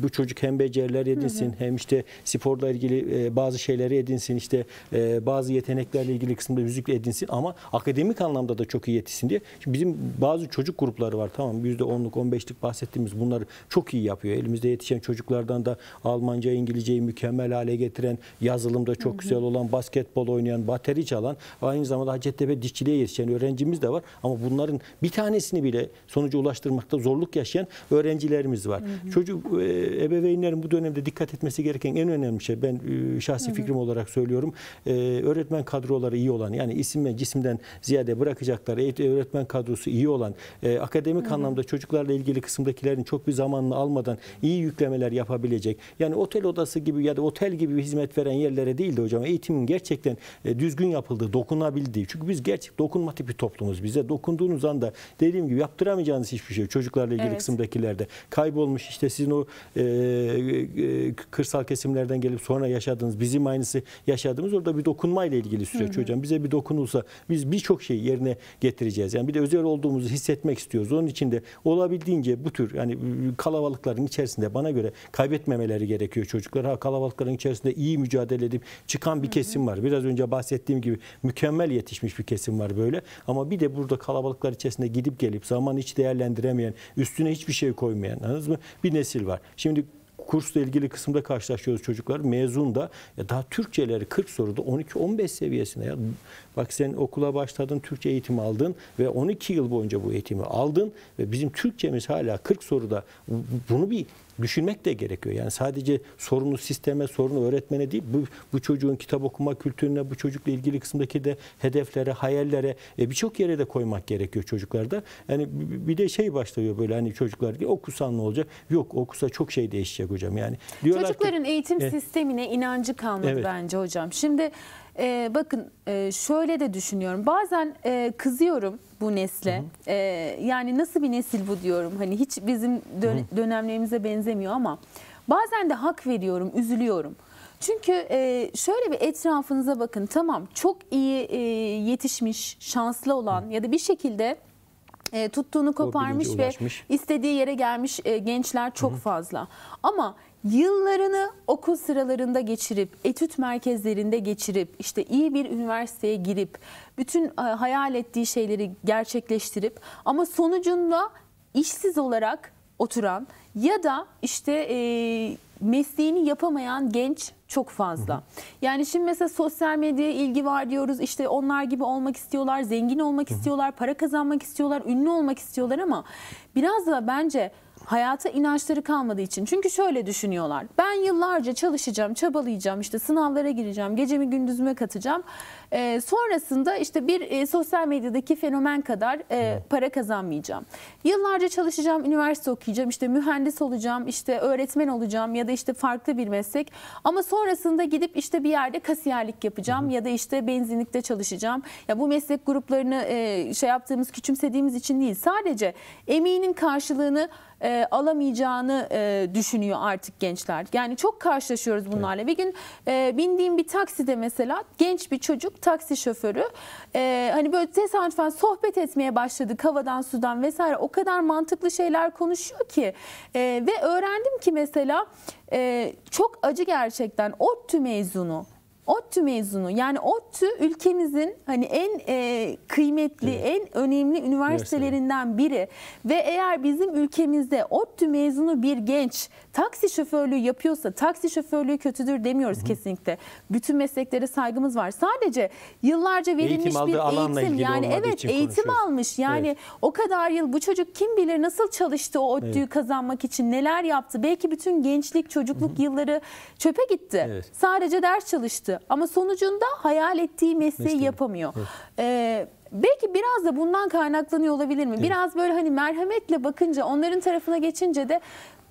bu çocuk hem beceriler edinsin hı hı. hem işte sporla ilgili e, bazı şeyleri edinsin işte e, bazı yeteneklerle ilgili kısımda müzikle edinsin ama akademik anlamda da çok iyi yetişsin diye. Şimdi bizim bazı çocuk grupları var tamam %10'luk 15'lik bahsettiğimiz bunları çok iyi yapıyor. Elimizde yetişen çocuklardan da Almanca, İngilizceyi mükemmel hale getiren, yazılımda çok hı hı. güzel olan, basketbol oynayan, bateri çalan, aynı zamanda Hacettepe ve dişçiliğe yetişen öğrencimiz de var. Ama bunların bir tanesini bile sonuca ulaştırmakta zorluk yaşayan öğrencilerimiz var. Hı hı. Çocuk e, ebeveynlerin bu dönemde dikkat etmesi gereken en önemli şey ben e, şahsi hı hı. fikrim olarak söylüyorum. E, öğretmen kadroları iyi olan yani isim ve cisimden ziyade bırakacakları öğretmen kadrosu iyi olan akademik hı hı. anlamda çocuklarla ilgili kısımdakilerin çok bir zamanını almadan iyi yüklemeler yapabilecek. Yani otel odası gibi ya da otel gibi hizmet veren yerlere değil de hocam eğitimin gerçekten düzgün yapıldığı, dokunabildiği. Çünkü biz biz gerçek dokunmatik bir toplumuz. Bize dokunduğunuz anda dediğim gibi yaptıramayacağınız hiçbir şey. Çocuklarla ilgili evet. kısımdakilerde kaybolmuş işte sizin o e, e, kırsal kesimlerden gelip sonra yaşadığınız bizim aynısı yaşadığımız orada bir dokunmayla ilgili süreç hı hocam. Bize bir dokunulsa biz birçok şeyi yerine getireceğiz. Yani bir de özel olduğumuzu hissetmek istiyoruz. Onun için de olabildiğince bu tür yani ıı, kalabalıkların içerisinde bana göre kaybetmemeleri gerekiyor çocuklar. Ha kalabalıkların içerisinde iyi mücadele edip çıkan bir kesim var. Biraz önce bahsettiğim gibi mükemmel yetişmiş bir kesim var böyle. Ama bir de burada kalabalıklar içerisinde gidip gelip zaman hiç değerlendiremeyen, üstüne hiçbir şey koymayan anladınız mı? bir nesil var. Şimdi kursla ilgili kısımda karşılaşıyoruz çocuklar. Mezun da ya daha Türkçeleri 40 soruda 12-15 seviyesine ya Bak sen okula başladın, Türkçe eğitimi aldın ve 12 yıl boyunca bu eğitimi aldın ve bizim Türkçemiz hala 40 soruda. Bunu bir düşünmek de gerekiyor. Yani sadece sorunu sisteme, sorunu öğretmene değil, bu, bu çocuğun kitap okuma kültürüne, bu çocukla ilgili kısımdaki de hedeflere, hayallere e, birçok yere de koymak gerekiyor çocuklarda. Yani bir de şey başlıyor böyle hani çocuklar diye okusan ne olacak? Yok okusa çok şey değişecek hocam yani. Diyorlar Çocukların ki, eğitim e, sistemine inancı kalmadı evet. bence hocam. Şimdi e, bakın e, şöyle de düşünüyorum. Bazen e, kızıyorum bu nesle. Hı hı. E, yani nasıl bir nesil bu diyorum. Hani hiç bizim dön- dönemlerimize benzemiyor ama bazen de hak veriyorum, üzülüyorum. Çünkü e, şöyle bir etrafınıza bakın. Tamam çok iyi e, yetişmiş, şanslı olan hı. ya da bir şekilde e, tuttuğunu koparmış ve istediği yere gelmiş e, gençler çok Hı-hı. fazla. Ama yıllarını okul sıralarında geçirip, etüt merkezlerinde geçirip, işte iyi bir üniversiteye girip, bütün e, hayal ettiği şeyleri gerçekleştirip ama sonucunda işsiz olarak oturan ya da işte e, mesleğini yapamayan genç çok fazla. Yani şimdi mesela sosyal medyaya ilgi var diyoruz. İşte onlar gibi olmak istiyorlar, zengin olmak istiyorlar, para kazanmak istiyorlar, ünlü olmak istiyorlar ama biraz da bence hayata inançları kalmadığı için. Çünkü şöyle düşünüyorlar. Ben yıllarca çalışacağım, çabalayacağım, işte sınavlara gireceğim, gecemi gündüzüme katacağım. E, sonrasında işte bir e, sosyal medyadaki fenomen kadar e, para kazanmayacağım. Yıllarca çalışacağım, üniversite okuyacağım, işte mühendis olacağım, işte öğretmen olacağım ya da işte farklı bir meslek. Ama sonrasında gidip işte bir yerde kasiyerlik yapacağım Hı. ya da işte benzinlikte çalışacağım. Ya bu meslek gruplarını e, şey yaptığımız, küçümsediğimiz için değil. Sadece emeğinin karşılığını e, alamayacağını e, düşünüyor artık gençler. Yani çok karşılaşıyoruz bunlarla. Evet. Bir gün e, bindiğim bir takside mesela genç bir çocuk taksi şoförü. E, hani böyle tesadüfen sohbet etmeye başladık havadan sudan vesaire. O kadar mantıklı şeyler konuşuyor ki. E, ve öğrendim ki mesela e, çok acı gerçekten ODTÜ mezunu ODTÜ mezunu yani ODTÜ ülkemizin hani en e, kıymetli evet. en önemli üniversitelerinden biri ve eğer bizim ülkemizde ODTÜ mezunu bir genç taksi şoförlüğü yapıyorsa taksi şoförlüğü kötüdür demiyoruz Hı. kesinlikle. Bütün mesleklere saygımız var. Sadece yıllarca verilmiş eğitim bir eğitim yani evet eğitim almış. Yani evet. o kadar yıl bu çocuk kim bilir nasıl çalıştı o ODTÜ'yü evet. kazanmak için neler yaptı. Belki bütün gençlik çocukluk Hı. yılları çöpe gitti. Evet. Sadece ders çalıştı ama sonucunda hayal ettiği mesleği Mesleği. yapamıyor. Evet. Ee, belki biraz da bundan kaynaklanıyor olabilir mi? Biraz böyle hani merhametle bakınca onların tarafına geçince de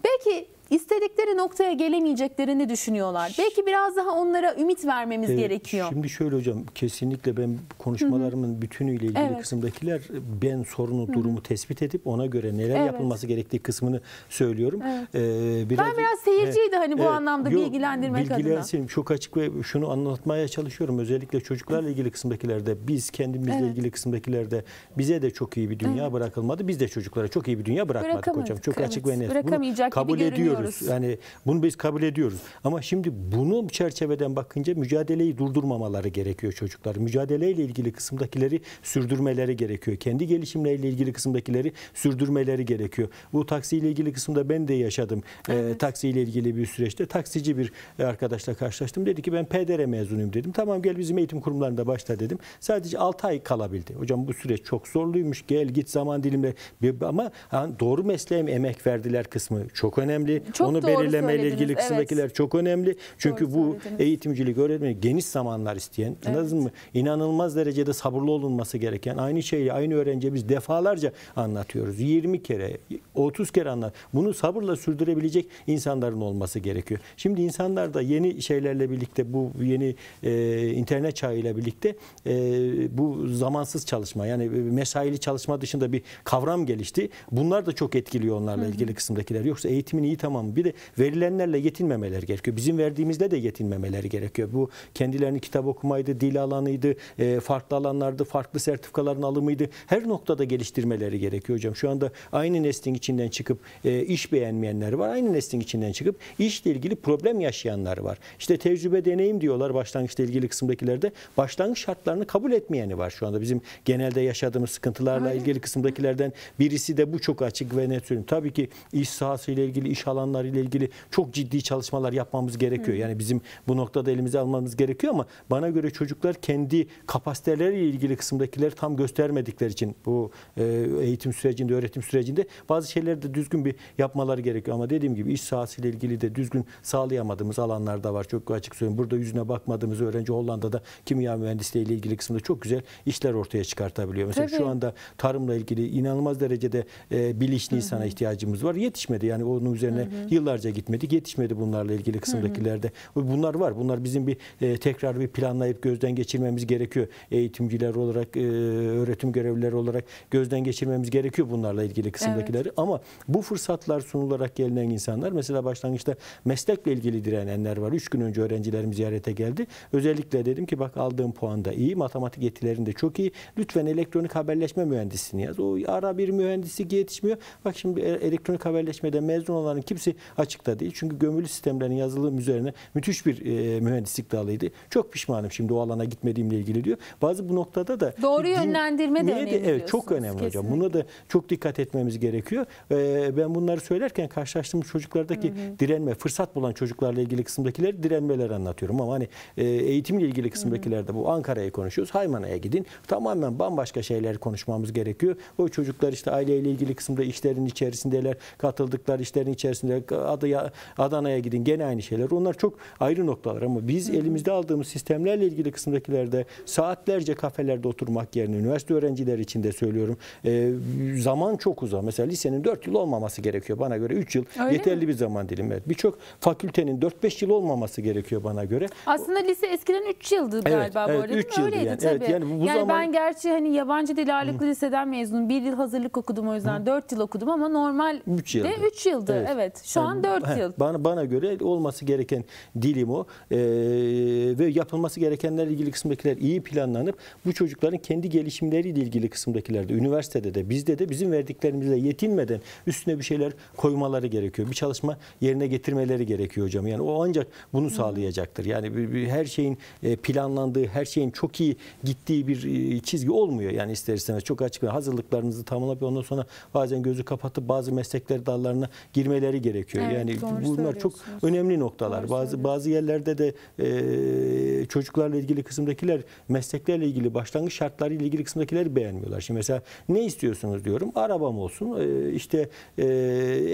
belki istedikleri noktaya gelemeyeceklerini düşünüyorlar. Belki biraz daha onlara ümit vermemiz evet, gerekiyor. Şimdi şöyle hocam kesinlikle ben konuşmalarımın Hı-hı. bütünüyle ilgili evet. kısımdakiler ben sorunu Hı-hı. durumu tespit edip ona göre neler evet. yapılması gerektiği kısmını söylüyorum. Evet. Ee, biraz, ben biraz seyirciydi he, hani bu evet, anlamda yok, bilgilendirmek bilgilensin, adına. çok açık ve şunu anlatmaya çalışıyorum. Özellikle çocuklarla ilgili kısımdakilerde biz kendimizle evet. ilgili kısımdakilerde bize de çok iyi bir dünya evet. bırakılmadı. Biz de çocuklara çok iyi bir dünya bırakmadık hocam. Çok evet. açık ve net. Bunu kabul ediyorum ediyoruz. Yani bunu biz kabul ediyoruz. Ama şimdi bunu çerçeveden bakınca mücadeleyi durdurmamaları gerekiyor çocuklar. Mücadeleyle ilgili kısımdakileri sürdürmeleri gerekiyor. Kendi gelişimleriyle ilgili kısımdakileri sürdürmeleri gerekiyor. Bu taksiyle ilgili kısımda ben de yaşadım. Ee, evet. E, taksiyle ilgili bir süreçte taksici bir arkadaşla karşılaştım. Dedi ki ben PDR mezunuyum dedim. Tamam gel bizim eğitim kurumlarında başla dedim. Sadece 6 ay kalabildi. Hocam bu süreç çok zorluymuş. Gel git zaman dilimle ama doğru mesleğe emek verdiler kısmı çok önemli. Çok Onu belirlemeyle ilgili kısımdakiler evet. çok önemli. Çünkü doğru bu eğitimcilik, öğretmenlik geniş zamanlar isteyen, evet. anladın mı? inanılmaz derecede sabırlı olunması gereken aynı şeyi aynı öğrenciye biz defalarca anlatıyoruz. 20 kere, 30 kere anlat. Bunu sabırla sürdürebilecek insanların olması gerekiyor. Şimdi insanlar da yeni şeylerle birlikte bu yeni e, internet çağıyla birlikte e, bu zamansız çalışma yani mesaili çalışma dışında bir kavram gelişti. Bunlar da çok etkiliyor onlarla hı hı. ilgili kısımdakiler. Yoksa eğitimin iyi tamam tamamı bir de verilenlerle yetinmemeler gerekiyor. Bizim verdiğimizde de yetinmemeler gerekiyor. Bu kendilerini kitap okumaydı, dil alanıydı, e, farklı alanlardı, farklı sertifikaların alımıydı. Her noktada geliştirmeleri gerekiyor hocam. Şu anda aynı nesting içinden çıkıp e, iş beğenmeyenler var. Aynı nesting içinden çıkıp işle ilgili problem yaşayanlar var. İşte tecrübe deneyim diyorlar başlangıçla ilgili kısımdakilerde. Başlangıç şartlarını kabul etmeyeni var şu anda. Bizim genelde yaşadığımız sıkıntılarla Aynen. ilgili kısımdakilerden birisi de bu çok açık ve net söyleyeyim. Tabii ki iş sahasıyla ilgili iş alanı alanları ile ilgili çok ciddi çalışmalar yapmamız gerekiyor. Hı. Yani bizim bu noktada elimize almamız gerekiyor ama bana göre çocuklar kendi kapasiteleriyle ilgili kısımdakileri tam göstermedikleri için bu e, eğitim sürecinde, öğretim sürecinde bazı şeyleri de düzgün bir yapmaları gerekiyor. Ama dediğim gibi iş sahası ile ilgili de düzgün sağlayamadığımız alanlar da var. Çok açık söyleyeyim. Burada yüzüne bakmadığımız öğrenci Hollanda'da kimya mühendisliği ile ilgili kısımda çok güzel işler ortaya çıkartabiliyor. Mesela Tabii. şu anda tarımla ilgili inanılmaz derecede e, bilinçli insana ihtiyacımız var. Yetişmedi yani onun üzerine hı hı. Yıllarca gitmedik. Yetişmedi bunlarla ilgili kısımdakilerde. Hı hı. Bunlar var. Bunlar bizim bir e, tekrar bir planlayıp gözden geçirmemiz gerekiyor. Eğitimciler olarak, e, öğretim görevlileri olarak gözden geçirmemiz gerekiyor bunlarla ilgili kısımdakileri. Evet. Ama bu fırsatlar sunularak gelinen insanlar mesela başlangıçta meslekle ilgili direnenler var. Üç gün önce öğrencilerim ziyarete geldi. Özellikle dedim ki bak aldığım puan da iyi, matematik yetilerin de çok iyi. Lütfen elektronik haberleşme mühendisini yaz. O ara bir mühendislik yetişmiyor. Bak şimdi e, elektronik haberleşmede mezun olanın kim? Hepsi açıkta değil. Çünkü gömülü sistemlerin yazılım üzerine müthiş bir e, mühendislik dalıydı. Çok pişmanım şimdi o alana gitmediğimle ilgili diyor. Bazı bu noktada da doğru din, yönlendirme de De, evet çok önemli Kesinlikle. hocam. Buna da çok dikkat etmemiz gerekiyor. E, ben bunları söylerken karşılaştığım çocuklardaki hı hı. direnme, fırsat bulan çocuklarla ilgili kısımdakiler direnmeler anlatıyorum ama hani e, eğitimle ilgili kısımdakilerde bu Ankara'yı konuşuyoruz. Haymana'ya gidin. Tamamen bambaşka şeyler konuşmamız gerekiyor. O çocuklar işte aileyle ilgili kısımda işlerin içerisindeler, katıldıkları işlerin içerisinde Mersin'e, Adana'ya gidin gene aynı şeyler. Onlar çok ayrı noktalar ama biz elimizde aldığımız sistemlerle ilgili kısımdakilerde saatlerce kafelerde oturmak yerine üniversite öğrencileri için de söylüyorum. E, zaman çok uzak. Mesela lisenin 4 yıl olmaması gerekiyor bana göre. 3 yıl Öyle yeterli mi? bir zaman dilimi. Evet. Birçok fakültenin 4-5 yıl olmaması gerekiyor bana göre. Aslında lise eskiden 3 yıldı galiba evet, bu arada. 3 yıldı yani. tabii. Evet, yani bu yani zaman... ben gerçi hani yabancı dil ağırlıklı liseden mezunum. 1 yıl hazırlık okudum o yüzden. Hı. 4 yıl okudum ama normal 3 yıldı. 3 yıldı. Evet. evet. Evet şu an 4 ee, yani, yıl. Bana, bana göre olması gereken dilim o. E, ve yapılması gerekenlerle ilgili kısımdakiler iyi planlanıp bu çocukların kendi gelişimleriyle ilgili kısımdakilerde, üniversitede de bizde de bizim verdiklerimizle yetinmeden üstüne bir şeyler koymaları gerekiyor. Bir çalışma yerine getirmeleri gerekiyor hocam. Yani o ancak bunu sağlayacaktır. Yani bir, bir, her şeyin e, planlandığı, her şeyin çok iyi gittiği bir e, çizgi olmuyor. Yani ister istemez çok açık. Hazırlıklarınızı tamamlayıp ondan sonra bazen gözü kapatıp bazı meslekler dallarına girmeleri gerekiyor gerekiyor. Evet, yani bunlar çok önemli noktalar. Doğru bazı bazı yerlerde de e, çocuklarla ilgili kısımdakiler mesleklerle ilgili başlangıç şartları ile ilgili kısımdakileri beğenmiyorlar. Şimdi mesela ne istiyorsunuz diyorum. Arabam olsun. E, işte e,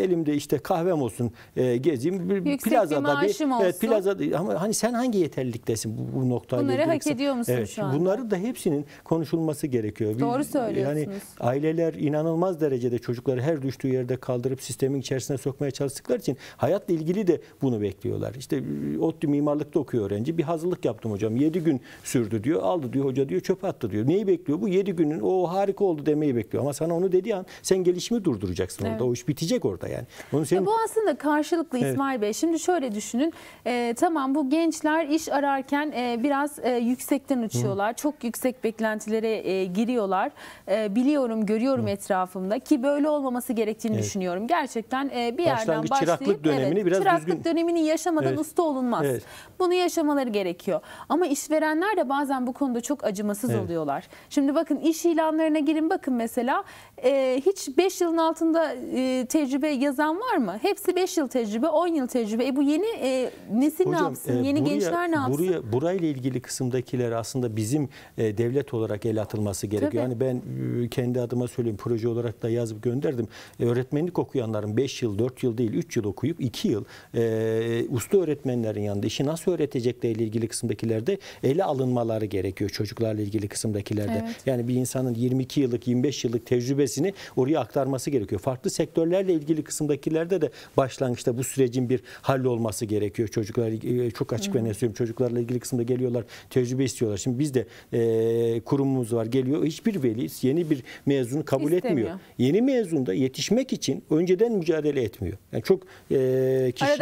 elimde işte kahvem olsun. E, gezeyim. Bir, Yüksek plazada bir, bir olsun. Evet, plazada ama hani sen hangi yeterliliktesin bu, bu noktayla Bunları hak kısım. ediyor musun evet, şu an? Bunları da hepsinin konuşulması gerekiyor. Doğru söylüyorsunuz. Yani aileler inanılmaz derecede çocukları her düştüğü yerde kaldırıp sistemin içerisine sokmaya çalışıyor çalıştıkları için hayatla ilgili de bunu bekliyorlar. İşte e, ODTÜ mimarlıkta okuyor öğrenci. Bir hazırlık yaptım hocam. 7 gün sürdü diyor. Aldı diyor hoca diyor çöpe attı diyor. Neyi bekliyor? Bu 7 günün o harika oldu demeyi bekliyor. Ama sana onu dediği an sen gelişimi durduracaksın evet. orada. O iş bitecek orada yani. Onu senin... Ya bu aslında karşılıklı evet. İsmail Bey. Şimdi şöyle düşünün. E, tamam bu gençler iş ararken e, biraz e, yüksekten uçuyorlar. Hı. Çok yüksek beklentilere e, giriyorlar. E, biliyorum, görüyorum Hı. etrafımda ki böyle olmaması gerektiğini evet. düşünüyorum. Gerçekten e, bir yerde başlangıç çıraklık dönemini evet, biraz çıraklık düzgün... dönemini yaşamadan evet. usta olunmaz. Evet. Bunu yaşamaları gerekiyor. Ama işverenler de bazen bu konuda çok acımasız evet. oluyorlar. Şimdi bakın iş ilanlarına girin bakın mesela e, hiç 5 yılın altında e, tecrübe yazan var mı? Hepsi 5 yıl tecrübe, 10 yıl tecrübe. E bu yeni e, nesil Hocam, ne yapsın? E, yeni buraya, gençler ne yapsın? Buraya, burayla ilgili kısımdakiler aslında bizim e, devlet olarak el atılması gerekiyor. Tabii. Yani ben e, kendi adıma söyleyeyim proje olarak da yazıp gönderdim. E, öğretmenlik okuyanların 5 yıl, 4 yıl değil değil 3 yıl okuyup 2 yıl e, usta öğretmenlerin yanında işi nasıl öğretecekleriyle ilgili kısımdakilerde ele alınmaları gerekiyor çocuklarla ilgili kısımdakilerde. Evet. Yani bir insanın 22 yıllık 25 yıllık tecrübesini oraya aktarması gerekiyor. Farklı sektörlerle ilgili kısımdakilerde de başlangıçta bu sürecin bir halli olması gerekiyor. Çocuklar e, çok açık ve ne söylüyorum çocuklarla ilgili kısımda geliyorlar tecrübe istiyorlar. Şimdi biz de e, kurumumuz var geliyor hiçbir veli yeni bir mezunu kabul İstemiyor. etmiyor. Yeni mezun da yetişmek için önceden mücadele etmiyor. Yani çok e, kişiye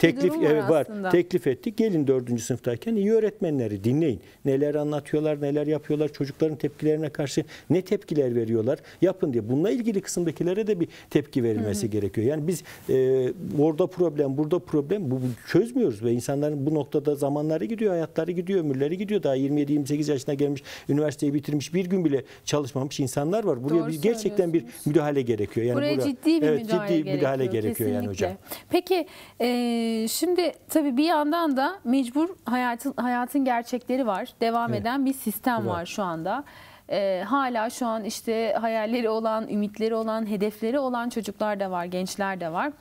teklif var, var teklif ettik. Gelin dördüncü sınıftayken iyi öğretmenleri dinleyin. Neler anlatıyorlar, neler yapıyorlar, çocukların tepkilerine karşı ne tepkiler veriyorlar, yapın diye. Bununla ilgili kısımdakilere de bir tepki verilmesi hı hı. gerekiyor. Yani biz e, orada problem, burada problem bu, bu çözmüyoruz ve insanların bu noktada zamanları gidiyor, hayatları gidiyor, ömürleri gidiyor. Daha 27-28 yaşına gelmiş, üniversiteyi bitirmiş, bir gün bile çalışmamış insanlar var. Buraya Doğru bir, gerçekten bir müdahale gerekiyor. Yani buraya, buraya ciddi bir evet, müdahale, ciddi gerekiyor. müdahale gerekiyor. Kesinlikle. Kesinlikle. hocam. Peki e, şimdi tabii bir yandan da mecbur hayatın, hayatın gerçekleri var. Devam evet. eden bir sistem evet. var şu anda e, hala şu an işte hayalleri olan, ümitleri olan, hedefleri olan çocuklar da var, gençler de var.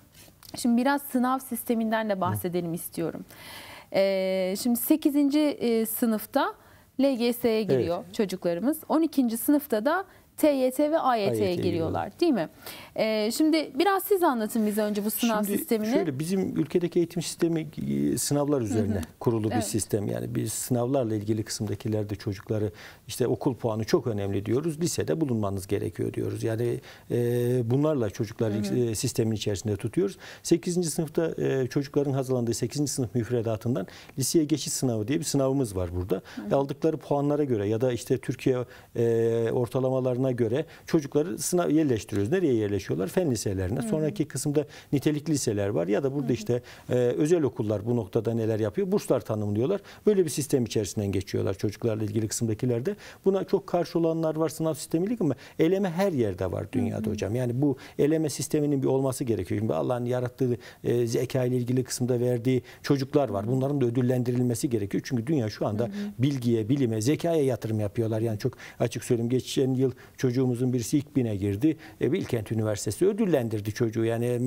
Şimdi biraz sınav sisteminden de bahsedelim Hı. istiyorum. E, şimdi 8. E, sınıfta LGS'ye giriyor evet. çocuklarımız. 12. sınıfta da TYT ve AYT'ye AYT giriyorlar değil mi? Ee, şimdi biraz siz anlatın bize önce bu sınav şimdi sistemini. Şöyle bizim ülkedeki eğitim sistemi e, sınavlar üzerine hı hı. kurulu evet. bir sistem. Yani biz sınavlarla ilgili kısımdakilerde çocukları işte okul puanı çok önemli diyoruz. Lisede bulunmanız gerekiyor diyoruz. Yani e, bunlarla çocuklar hı hı. E, sistemin içerisinde tutuyoruz. 8. sınıfta e, çocukların hazırlandığı 8. sınıf müfredatından liseye geçiş sınavı diye bir sınavımız var burada. Hı hı. aldıkları puanlara göre ya da işte Türkiye e, ortalamalarına şartlarına göre çocukları sınav yerleştiriyoruz. Nereye yerleşiyorlar? Fen liselerine. Hı. Sonraki kısımda nitelikli liseler var ya da burada Hı. işte e, özel okullar bu noktada neler yapıyor? Burslar tanımlıyorlar. Böyle bir sistem içerisinden geçiyorlar çocuklarla ilgili kısımdakilerde. Buna çok karşı olanlar var sınav sistemiyle ama eleme her yerde var dünyada Hı. hocam. Yani bu eleme sisteminin bir olması gerekiyor. Şimdi Allah'ın yarattığı e, zeka ile ilgili kısımda verdiği çocuklar var. Bunların da ödüllendirilmesi gerekiyor. Çünkü dünya şu anda hı hı. bilgiye, bilime, zekaya yatırım yapıyorlar. Yani çok açık söyleyeyim geçen yıl Çocuğumuzun birisi ilk bine girdi. E, Bilkent Üniversitesi ödüllendirdi çocuğu. Yani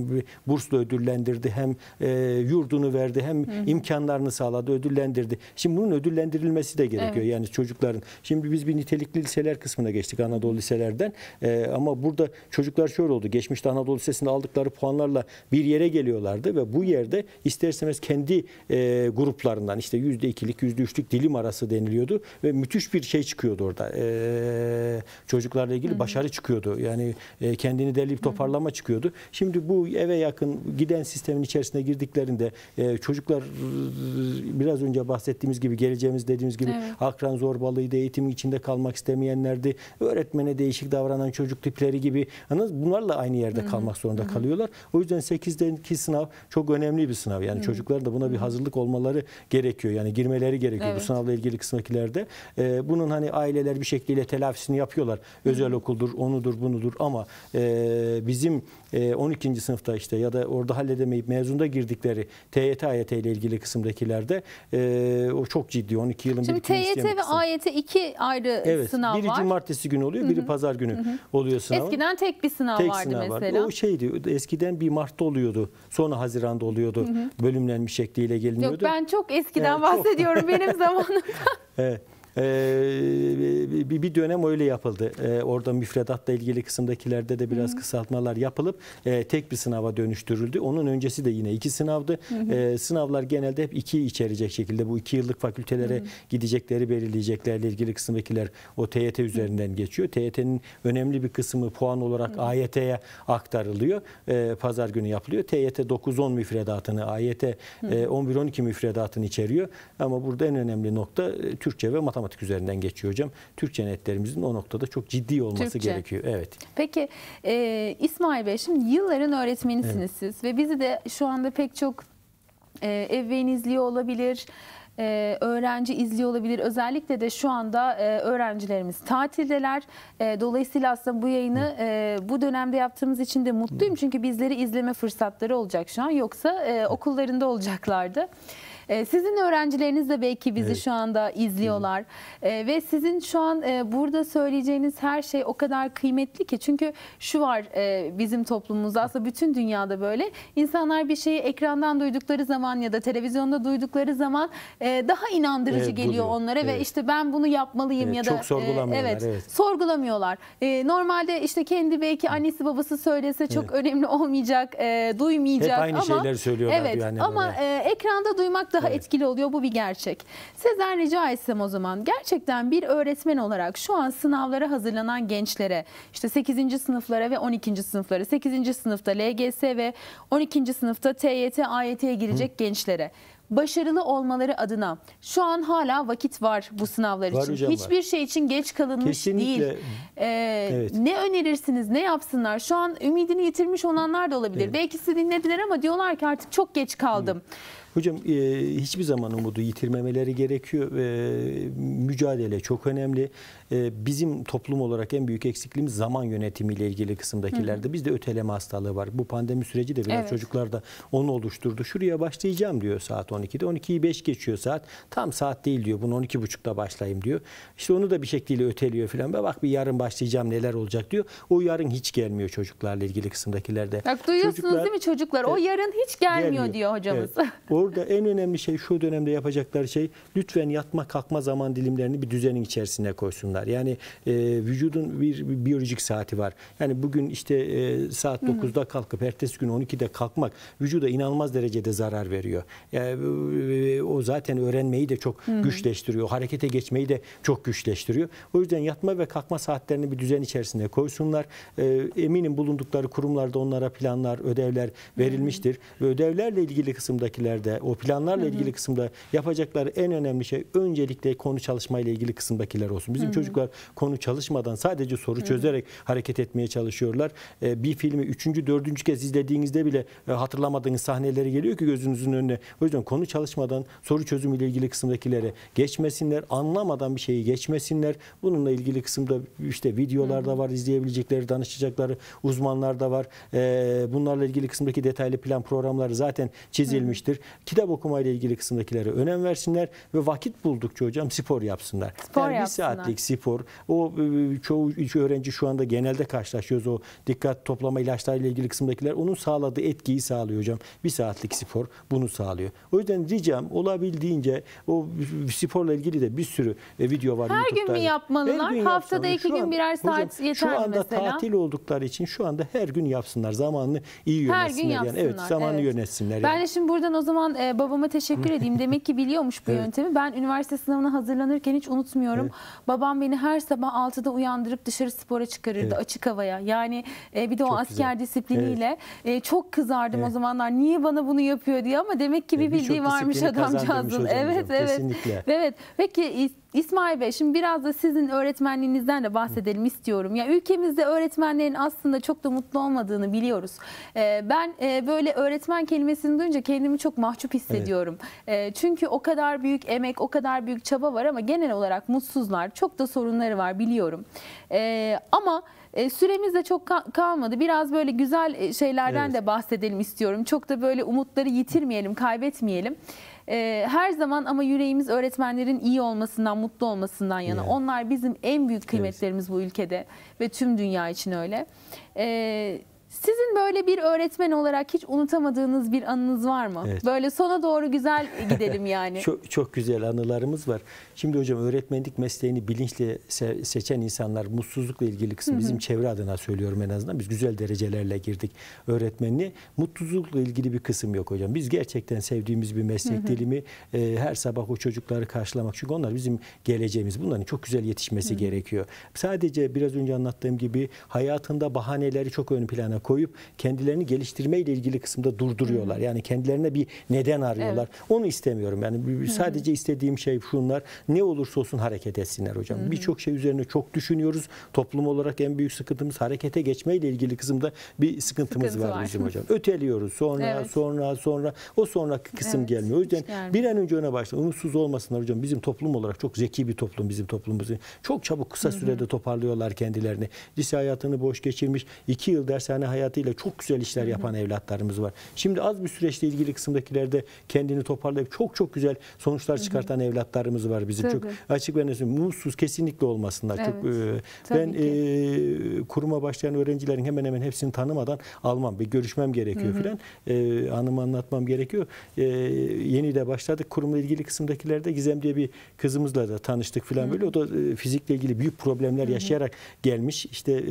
bursla ödüllendirdi. Hem e, yurdunu verdi hem Hı. imkanlarını sağladı. Ödüllendirdi. Şimdi bunun ödüllendirilmesi de gerekiyor. Evet. Yani çocukların. Şimdi biz bir nitelikli liseler kısmına geçtik Anadolu liselerden. E, ama burada çocuklar şöyle oldu. Geçmişte Anadolu Lisesi'nde aldıkları puanlarla bir yere geliyorlardı ve bu yerde isterseniz kendi e, gruplarından işte yüzde ikilik, yüzde üçlük dilim arası deniliyordu ve müthiş bir şey çıkıyordu orada. E, çocuklar çocuklarla ilgili Hı-hı. başarı çıkıyordu. Yani e, kendini derleyip toparlama Hı-hı. çıkıyordu. Şimdi bu eve yakın giden sistemin içerisine girdiklerinde e, çocuklar biraz önce bahsettiğimiz gibi geleceğimiz dediğimiz gibi evet. akran zorbalıydı, eğitim içinde kalmak istemeyenlerdi, öğretmene değişik davranan çocuk tipleri gibi. Anladınız? Bunlarla aynı yerde Hı-hı. kalmak zorunda Hı-hı. kalıyorlar. O yüzden 8'deki sınav çok önemli bir sınav. Yani Hı-hı. çocukların da buna bir hazırlık olmaları gerekiyor. Yani girmeleri gerekiyor evet. bu sınavla ilgili kısmakilerde. E, bunun hani aileler bir şekilde telafisini yapıyorlar özel okuldur, onudur, bunudur ama e, bizim e, 12. sınıfta işte ya da orada halledemeyip mezunda girdikleri TYT, AYT ile ilgili kısımdakilerde e, o çok ciddi. 12 yılın Şimdi TYT ve kısım. AYT iki ayrı evet, sınav biri var. Biri cumartesi günü oluyor, biri Hı -hı. pazar günü Hı -hı. oluyor sınav. Eskiden tek bir sınav tek vardı sınav mesela. Vardı. O şeydi, eskiden bir Mart'ta oluyordu, sonra Haziran'da oluyordu. Hı -hı. Bölümlenmiş şekliyle geliniyordu. Yok ben çok eskiden evet, bahsediyorum çok. benim zamanımda. evet. Ee, bir dönem öyle yapıldı. Ee, orada müfredatla ilgili kısımdakilerde de biraz hı hı. kısaltmalar yapılıp e, tek bir sınava dönüştürüldü. Onun öncesi de yine iki sınavdı. Hı hı. Ee, sınavlar genelde hep iki içerecek şekilde bu iki yıllık fakültelere hı hı. gidecekleri belirleyeceklerle ilgili kısımdakiler o TYT üzerinden hı. geçiyor. TYT'nin önemli bir kısmı puan olarak AYT'ye aktarılıyor. Ee, pazar günü yapılıyor. TYT 9-10 müfredatını, AYT 11-12 e, müfredatını içeriyor. Ama burada en önemli nokta e, Türkçe ve matematik matematik üzerinden geçiyor hocam. Türkçe netlerimizin o noktada çok ciddi olması Türkçe. gerekiyor. Evet. Peki e, İsmail Bey şimdi yılların öğretmenisiniz evet. siz ve bizi de şu anda pek çok e, ebeveyn izliyor olabilir. Ee, öğrenci izliyor olabilir. Özellikle de şu anda e, öğrencilerimiz tatildeler. E, dolayısıyla aslında bu yayını e, bu dönemde yaptığımız için de mutluyum. Çünkü bizleri izleme fırsatları olacak şu an. Yoksa e, okullarında olacaklardı. E, sizin öğrencileriniz de belki bizi evet. şu anda izliyorlar evet. ve sizin şu an e, burada söyleyeceğiniz her şey o kadar kıymetli ki çünkü şu var e, bizim toplumumuzda aslında bütün dünyada böyle insanlar bir şeyi ekrandan duydukları zaman ya da televizyonda duydukları zaman daha inandırıcı evet, geliyor budur. onlara evet. ve işte ben bunu yapmalıyım evet, ya da çok sorgulamıyorlar. evet, evet. Sorgulamıyorlar. normalde işte kendi belki annesi babası söylese çok evet. önemli olmayacak, e, duymayacak Hep aynı ama şeyleri söylüyorlar Evet. Ama e, ekranda duymak da daha evet. etkili oluyor bu bir gerçek. Sezer rica etsem o zaman gerçekten bir öğretmen olarak şu an sınavlara hazırlanan gençlere işte 8. sınıflara ve 12. sınıflara 8. sınıfta LGS ve 12. sınıfta TYT, AYT'ye girecek Hı. gençlere başarılı olmaları adına şu an hala vakit var bu sınavlar var için. Hocam, Hiçbir var. şey için geç kalınmış Kesinlikle. değil. Ee, evet. Ne önerirsiniz, ne yapsınlar? Şu an ümidini yitirmiş olanlar da olabilir. Evet. Belki sizi dinlediler ama diyorlar ki artık çok geç kaldım. Evet. Hocam e, hiçbir zaman umudu yitirmemeleri gerekiyor. E, mücadele çok önemli. Ee, bizim toplum olarak en büyük eksikliğimiz zaman yönetimiyle ilgili kısımdakilerde. Bizde öteleme hastalığı var. Bu pandemi süreci de biraz evet. çocuklarda onu oluşturdu. Şuraya başlayacağım diyor saat 12'de. 12'yi 5 geçiyor saat. Tam saat değil diyor. Bunu 12.30'da başlayayım diyor. İşte onu da bir şekilde öteliyor filan. Bak bir yarın başlayacağım neler olacak diyor. O yarın hiç gelmiyor çocuklarla ilgili kısımdakilerde. Bak duyuyorsunuz çocuklar, değil mi çocuklar? O yarın hiç gelmiyor, gelmiyor. diyor hocamız. Evet. Orada en önemli şey şu dönemde yapacakları şey lütfen yatma kalkma zaman dilimlerini bir düzenin içerisine koysunlar insanlar. Yani e, vücudun bir, bir biyolojik saati var. Yani bugün işte e, saat 9'da kalkıp ertesi gün 12'de kalkmak vücuda inanılmaz derecede zarar veriyor. Yani, e, o zaten öğrenmeyi de çok Hı-hı. güçleştiriyor. Harekete geçmeyi de çok güçleştiriyor. O yüzden yatma ve kalkma saatlerini bir düzen içerisinde koysunlar. E, eminim bulundukları kurumlarda onlara planlar, ödevler verilmiştir. Hı-hı. Ve ödevlerle ilgili kısımdakilerde, o planlarla Hı-hı. ilgili kısımda yapacakları en önemli şey öncelikle konu çalışmayla ilgili kısımdakiler olsun. Bizim Hı-hı. çocuk çocuklar konu çalışmadan sadece soru çözerek hareket etmeye çalışıyorlar. E, bir filmi üçüncü, dördüncü kez izlediğinizde bile e, hatırlamadığınız sahneleri geliyor ki gözünüzün önüne. O yüzden konu çalışmadan soru çözümüyle ilgili kısımdakilere geçmesinler. Anlamadan bir şeyi geçmesinler. Bununla ilgili kısımda işte videolar da var, izleyebilecekleri, danışacakları uzmanlar da var. E, bunlarla ilgili kısımdaki detaylı plan programları zaten çizilmiştir. Kitap okumayla ilgili kısımdakilere önem versinler ve vakit buldukça hocam spor yapsınlar. Spor yani yapsınlar. bir saatlik spor spor. O e, çoğu öğrenci şu anda genelde karşılaşıyoruz o dikkat toplama ilaçlarıyla ilgili kısımdakiler. Onun sağladığı etkiyi sağlıyor hocam. Bir saatlik spor bunu sağlıyor. O yüzden ricam olabildiğince o sporla ilgili de bir sürü e, video var. Her YouTube'da. gün mü yapmalılar? Her gün Haftada yapsınlar. iki gün birer saat hocam, yeter Şu anda tatil oldukları için şu anda her gün yapsınlar. Zamanını iyi yönetsinler. Her gün yapsınlar. Yani. Evet zamanı evet. yönetsinler. Yani. Ben de şimdi buradan o zaman e, babama teşekkür edeyim. Demek ki biliyormuş bu evet. yöntemi. Ben üniversite sınavına hazırlanırken hiç unutmuyorum. Evet. Babam beni beni her sabah 6'da uyandırıp dışarı spora çıkarırdı evet. açık havaya. Yani e, bir de o asker güzel. disipliniyle evet. e, çok kızardım evet. o zamanlar. Niye bana bunu yapıyor diye ama demek ki bir, e, bir bildiği varmış adamcağızın. Evet hocam, evet. Kesinlikle. Evet. Peki İsmail Bey şimdi biraz da sizin öğretmenliğinizden de bahsedelim istiyorum. Ya ülkemizde öğretmenlerin aslında çok da mutlu olmadığını biliyoruz. Ee, ben e, böyle öğretmen kelimesini duyunca kendimi çok mahcup hissediyorum. Evet. E, çünkü o kadar büyük emek, o kadar büyük çaba var ama genel olarak mutsuzlar. Çok da sorunları var biliyorum. E, ama e, süremiz de çok kalmadı. Biraz böyle güzel e, şeylerden evet. de bahsedelim istiyorum. Çok da böyle umutları yitirmeyelim, kaybetmeyelim e, her zaman ama yüreğimiz öğretmenlerin iyi olmasından, mutlu olmasından yana. Yeah. Onlar bizim en büyük kıymetlerimiz evet. bu ülkede ve tüm dünya için öyle. Evet sizin böyle bir öğretmen olarak hiç unutamadığınız bir anınız var mı? Evet. Böyle sona doğru güzel gidelim yani. çok, çok güzel anılarımız var. Şimdi hocam öğretmenlik mesleğini bilinçle se seçen insanlar mutsuzlukla ilgili kısım bizim çevre adına söylüyorum en azından. Biz güzel derecelerle girdik öğretmenliği. Mutsuzlukla ilgili bir kısım yok hocam. Biz gerçekten sevdiğimiz bir meslek hı dilimi e, her sabah o çocukları karşılamak. Çünkü onlar bizim geleceğimiz. Bunların çok güzel yetişmesi gerekiyor. Sadece biraz önce anlattığım gibi hayatında bahaneleri çok ön plana koyup kendilerini geliştirme ile ilgili kısımda durduruyorlar. Yani kendilerine bir neden arıyorlar. Evet. Onu istemiyorum. Yani sadece istediğim şey şunlar. Ne olursa olsun hareket etsinler hocam. Birçok şey üzerine çok düşünüyoruz. Toplum olarak en büyük sıkıntımız harekete geçme ile ilgili kısımda bir sıkıntımız Sıkıntı var, var bizim hocam. Öteliyoruz. Sonra evet. sonra sonra o sonraki kısım evet. gelmiyor. O yüzden bir an önce öne başla Umutsuz olmasınlar hocam. Bizim toplum olarak çok zeki bir toplum bizim toplumumuz. Çok çabuk kısa sürede toparlıyorlar kendilerini. Lise hayatını boş geçirmiş. iki yıl dershane hayatıyla çok güzel işler yapan Hı -hı. evlatlarımız var. Şimdi az bir süreçle ilgili kısımdakilerde kendini toparlayıp çok çok güzel sonuçlar çıkartan Hı -hı. evlatlarımız var bizim. Tabii. Çok açık ve net mutsuz kesinlikle olmasınlar. Evet. Çok e, ben e, kuruma başlayan öğrencilerin hemen hemen hepsini tanımadan almam. Bir görüşmem gerekiyor filan. E, anımı anlatmam gerekiyor. E, yeni de başladık. Kurumla ilgili kısımdakilerde Gizem diye bir kızımızla da tanıştık filan böyle. O da e, fizikle ilgili büyük problemler Hı -hı. yaşayarak gelmiş. İşte e,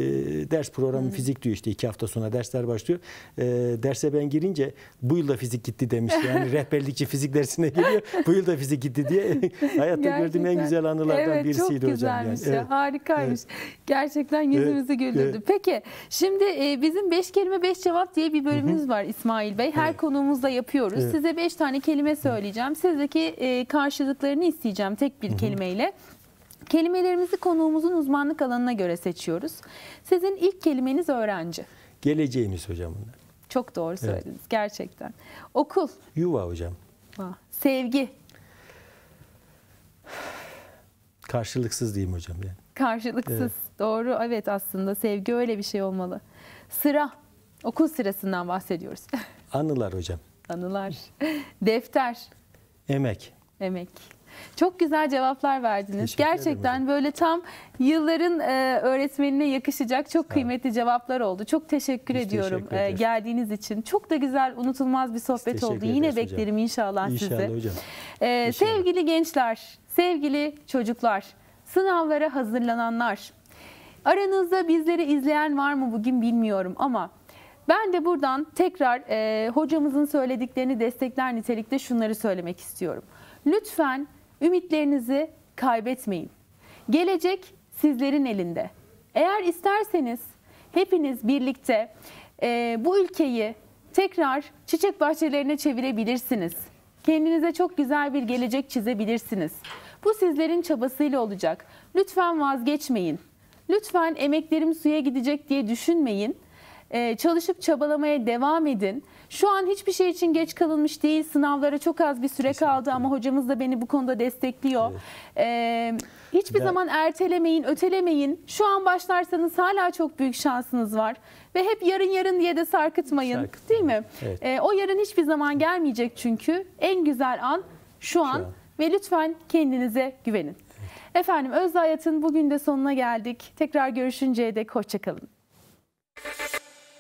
ders programı Hı -hı. fizik diyor işte iki hafta hafta sonra dersler başlıyor. E, derse ben girince bu yıl da fizik gitti demiş. Yani rehberlikçi fizik dersine geliyor. Bu yıl da fizik gitti diye hayatta gördüğüm en güzel anılardan evet, birisiydi çok hocam. Yani. Evet. Harikaymış. Evet. Gerçekten yüzümüzü evet. güldürdü. Evet. Peki şimdi e, bizim 5 kelime 5 cevap diye bir bölümümüz var İsmail Bey. Her evet. konuğumuzda yapıyoruz. Evet. Size 5 tane kelime söyleyeceğim. Sizdeki e, karşılıklarını isteyeceğim tek bir kelimeyle. Kelimelerimizi konuğumuzun uzmanlık alanına göre seçiyoruz. Sizin ilk kelimeniz öğrenci. Geleceğimiz hocam bunlar. Çok doğru söylediniz evet. gerçekten. Okul. Yuva hocam. Sevgi. Karşılıksız diyeyim hocam yani. Karşılıksız. Evet. Doğru. Evet aslında sevgi öyle bir şey olmalı. Sıra. Okul sırasından bahsediyoruz. Anılar hocam. Anılar. Defter. Emek. Emek. Çok güzel cevaplar verdiniz. Gerçekten ederim. böyle tam yılların e, öğretmenine yakışacak çok kıymetli cevaplar oldu. Çok teşekkür Biz ediyorum teşekkür e, geldiğiniz için. Çok da güzel, unutulmaz bir sohbet oldu. Yine beklerim inşallah, inşallah sizi. Hocam. E, Sevgili gençler, sevgili çocuklar, sınavlara hazırlananlar. Aranızda bizleri izleyen var mı bugün bilmiyorum ama ben de buradan tekrar e, hocamızın söylediklerini destekler nitelikte şunları söylemek istiyorum. Lütfen Ümitlerinizi kaybetmeyin. Gelecek sizlerin elinde. Eğer isterseniz hepiniz birlikte e, bu ülkeyi tekrar çiçek bahçelerine çevirebilirsiniz. Kendinize çok güzel bir gelecek çizebilirsiniz. Bu sizlerin çabasıyla olacak. Lütfen vazgeçmeyin. Lütfen emeklerim suya gidecek diye düşünmeyin. Ee, çalışıp çabalamaya devam edin. Şu an hiçbir şey için geç kalınmış değil. Sınavlara çok az bir süre Kesinlikle. kaldı ama hocamız da beni bu konuda destekliyor. Ee, hiçbir de... zaman ertelemeyin, ötelemeyin. Şu an başlarsanız hala çok büyük şansınız var. Ve hep yarın yarın diye de sarkıtmayın. Sarkıtma. Değil mi? Evet. Ee, o yarın hiçbir zaman gelmeyecek çünkü. En güzel an şu an. Şu an. Ve lütfen kendinize güvenin. Evet. Efendim Özde Hayat'ın bugün de sonuna geldik. Tekrar görüşünceye dek hoşçakalın.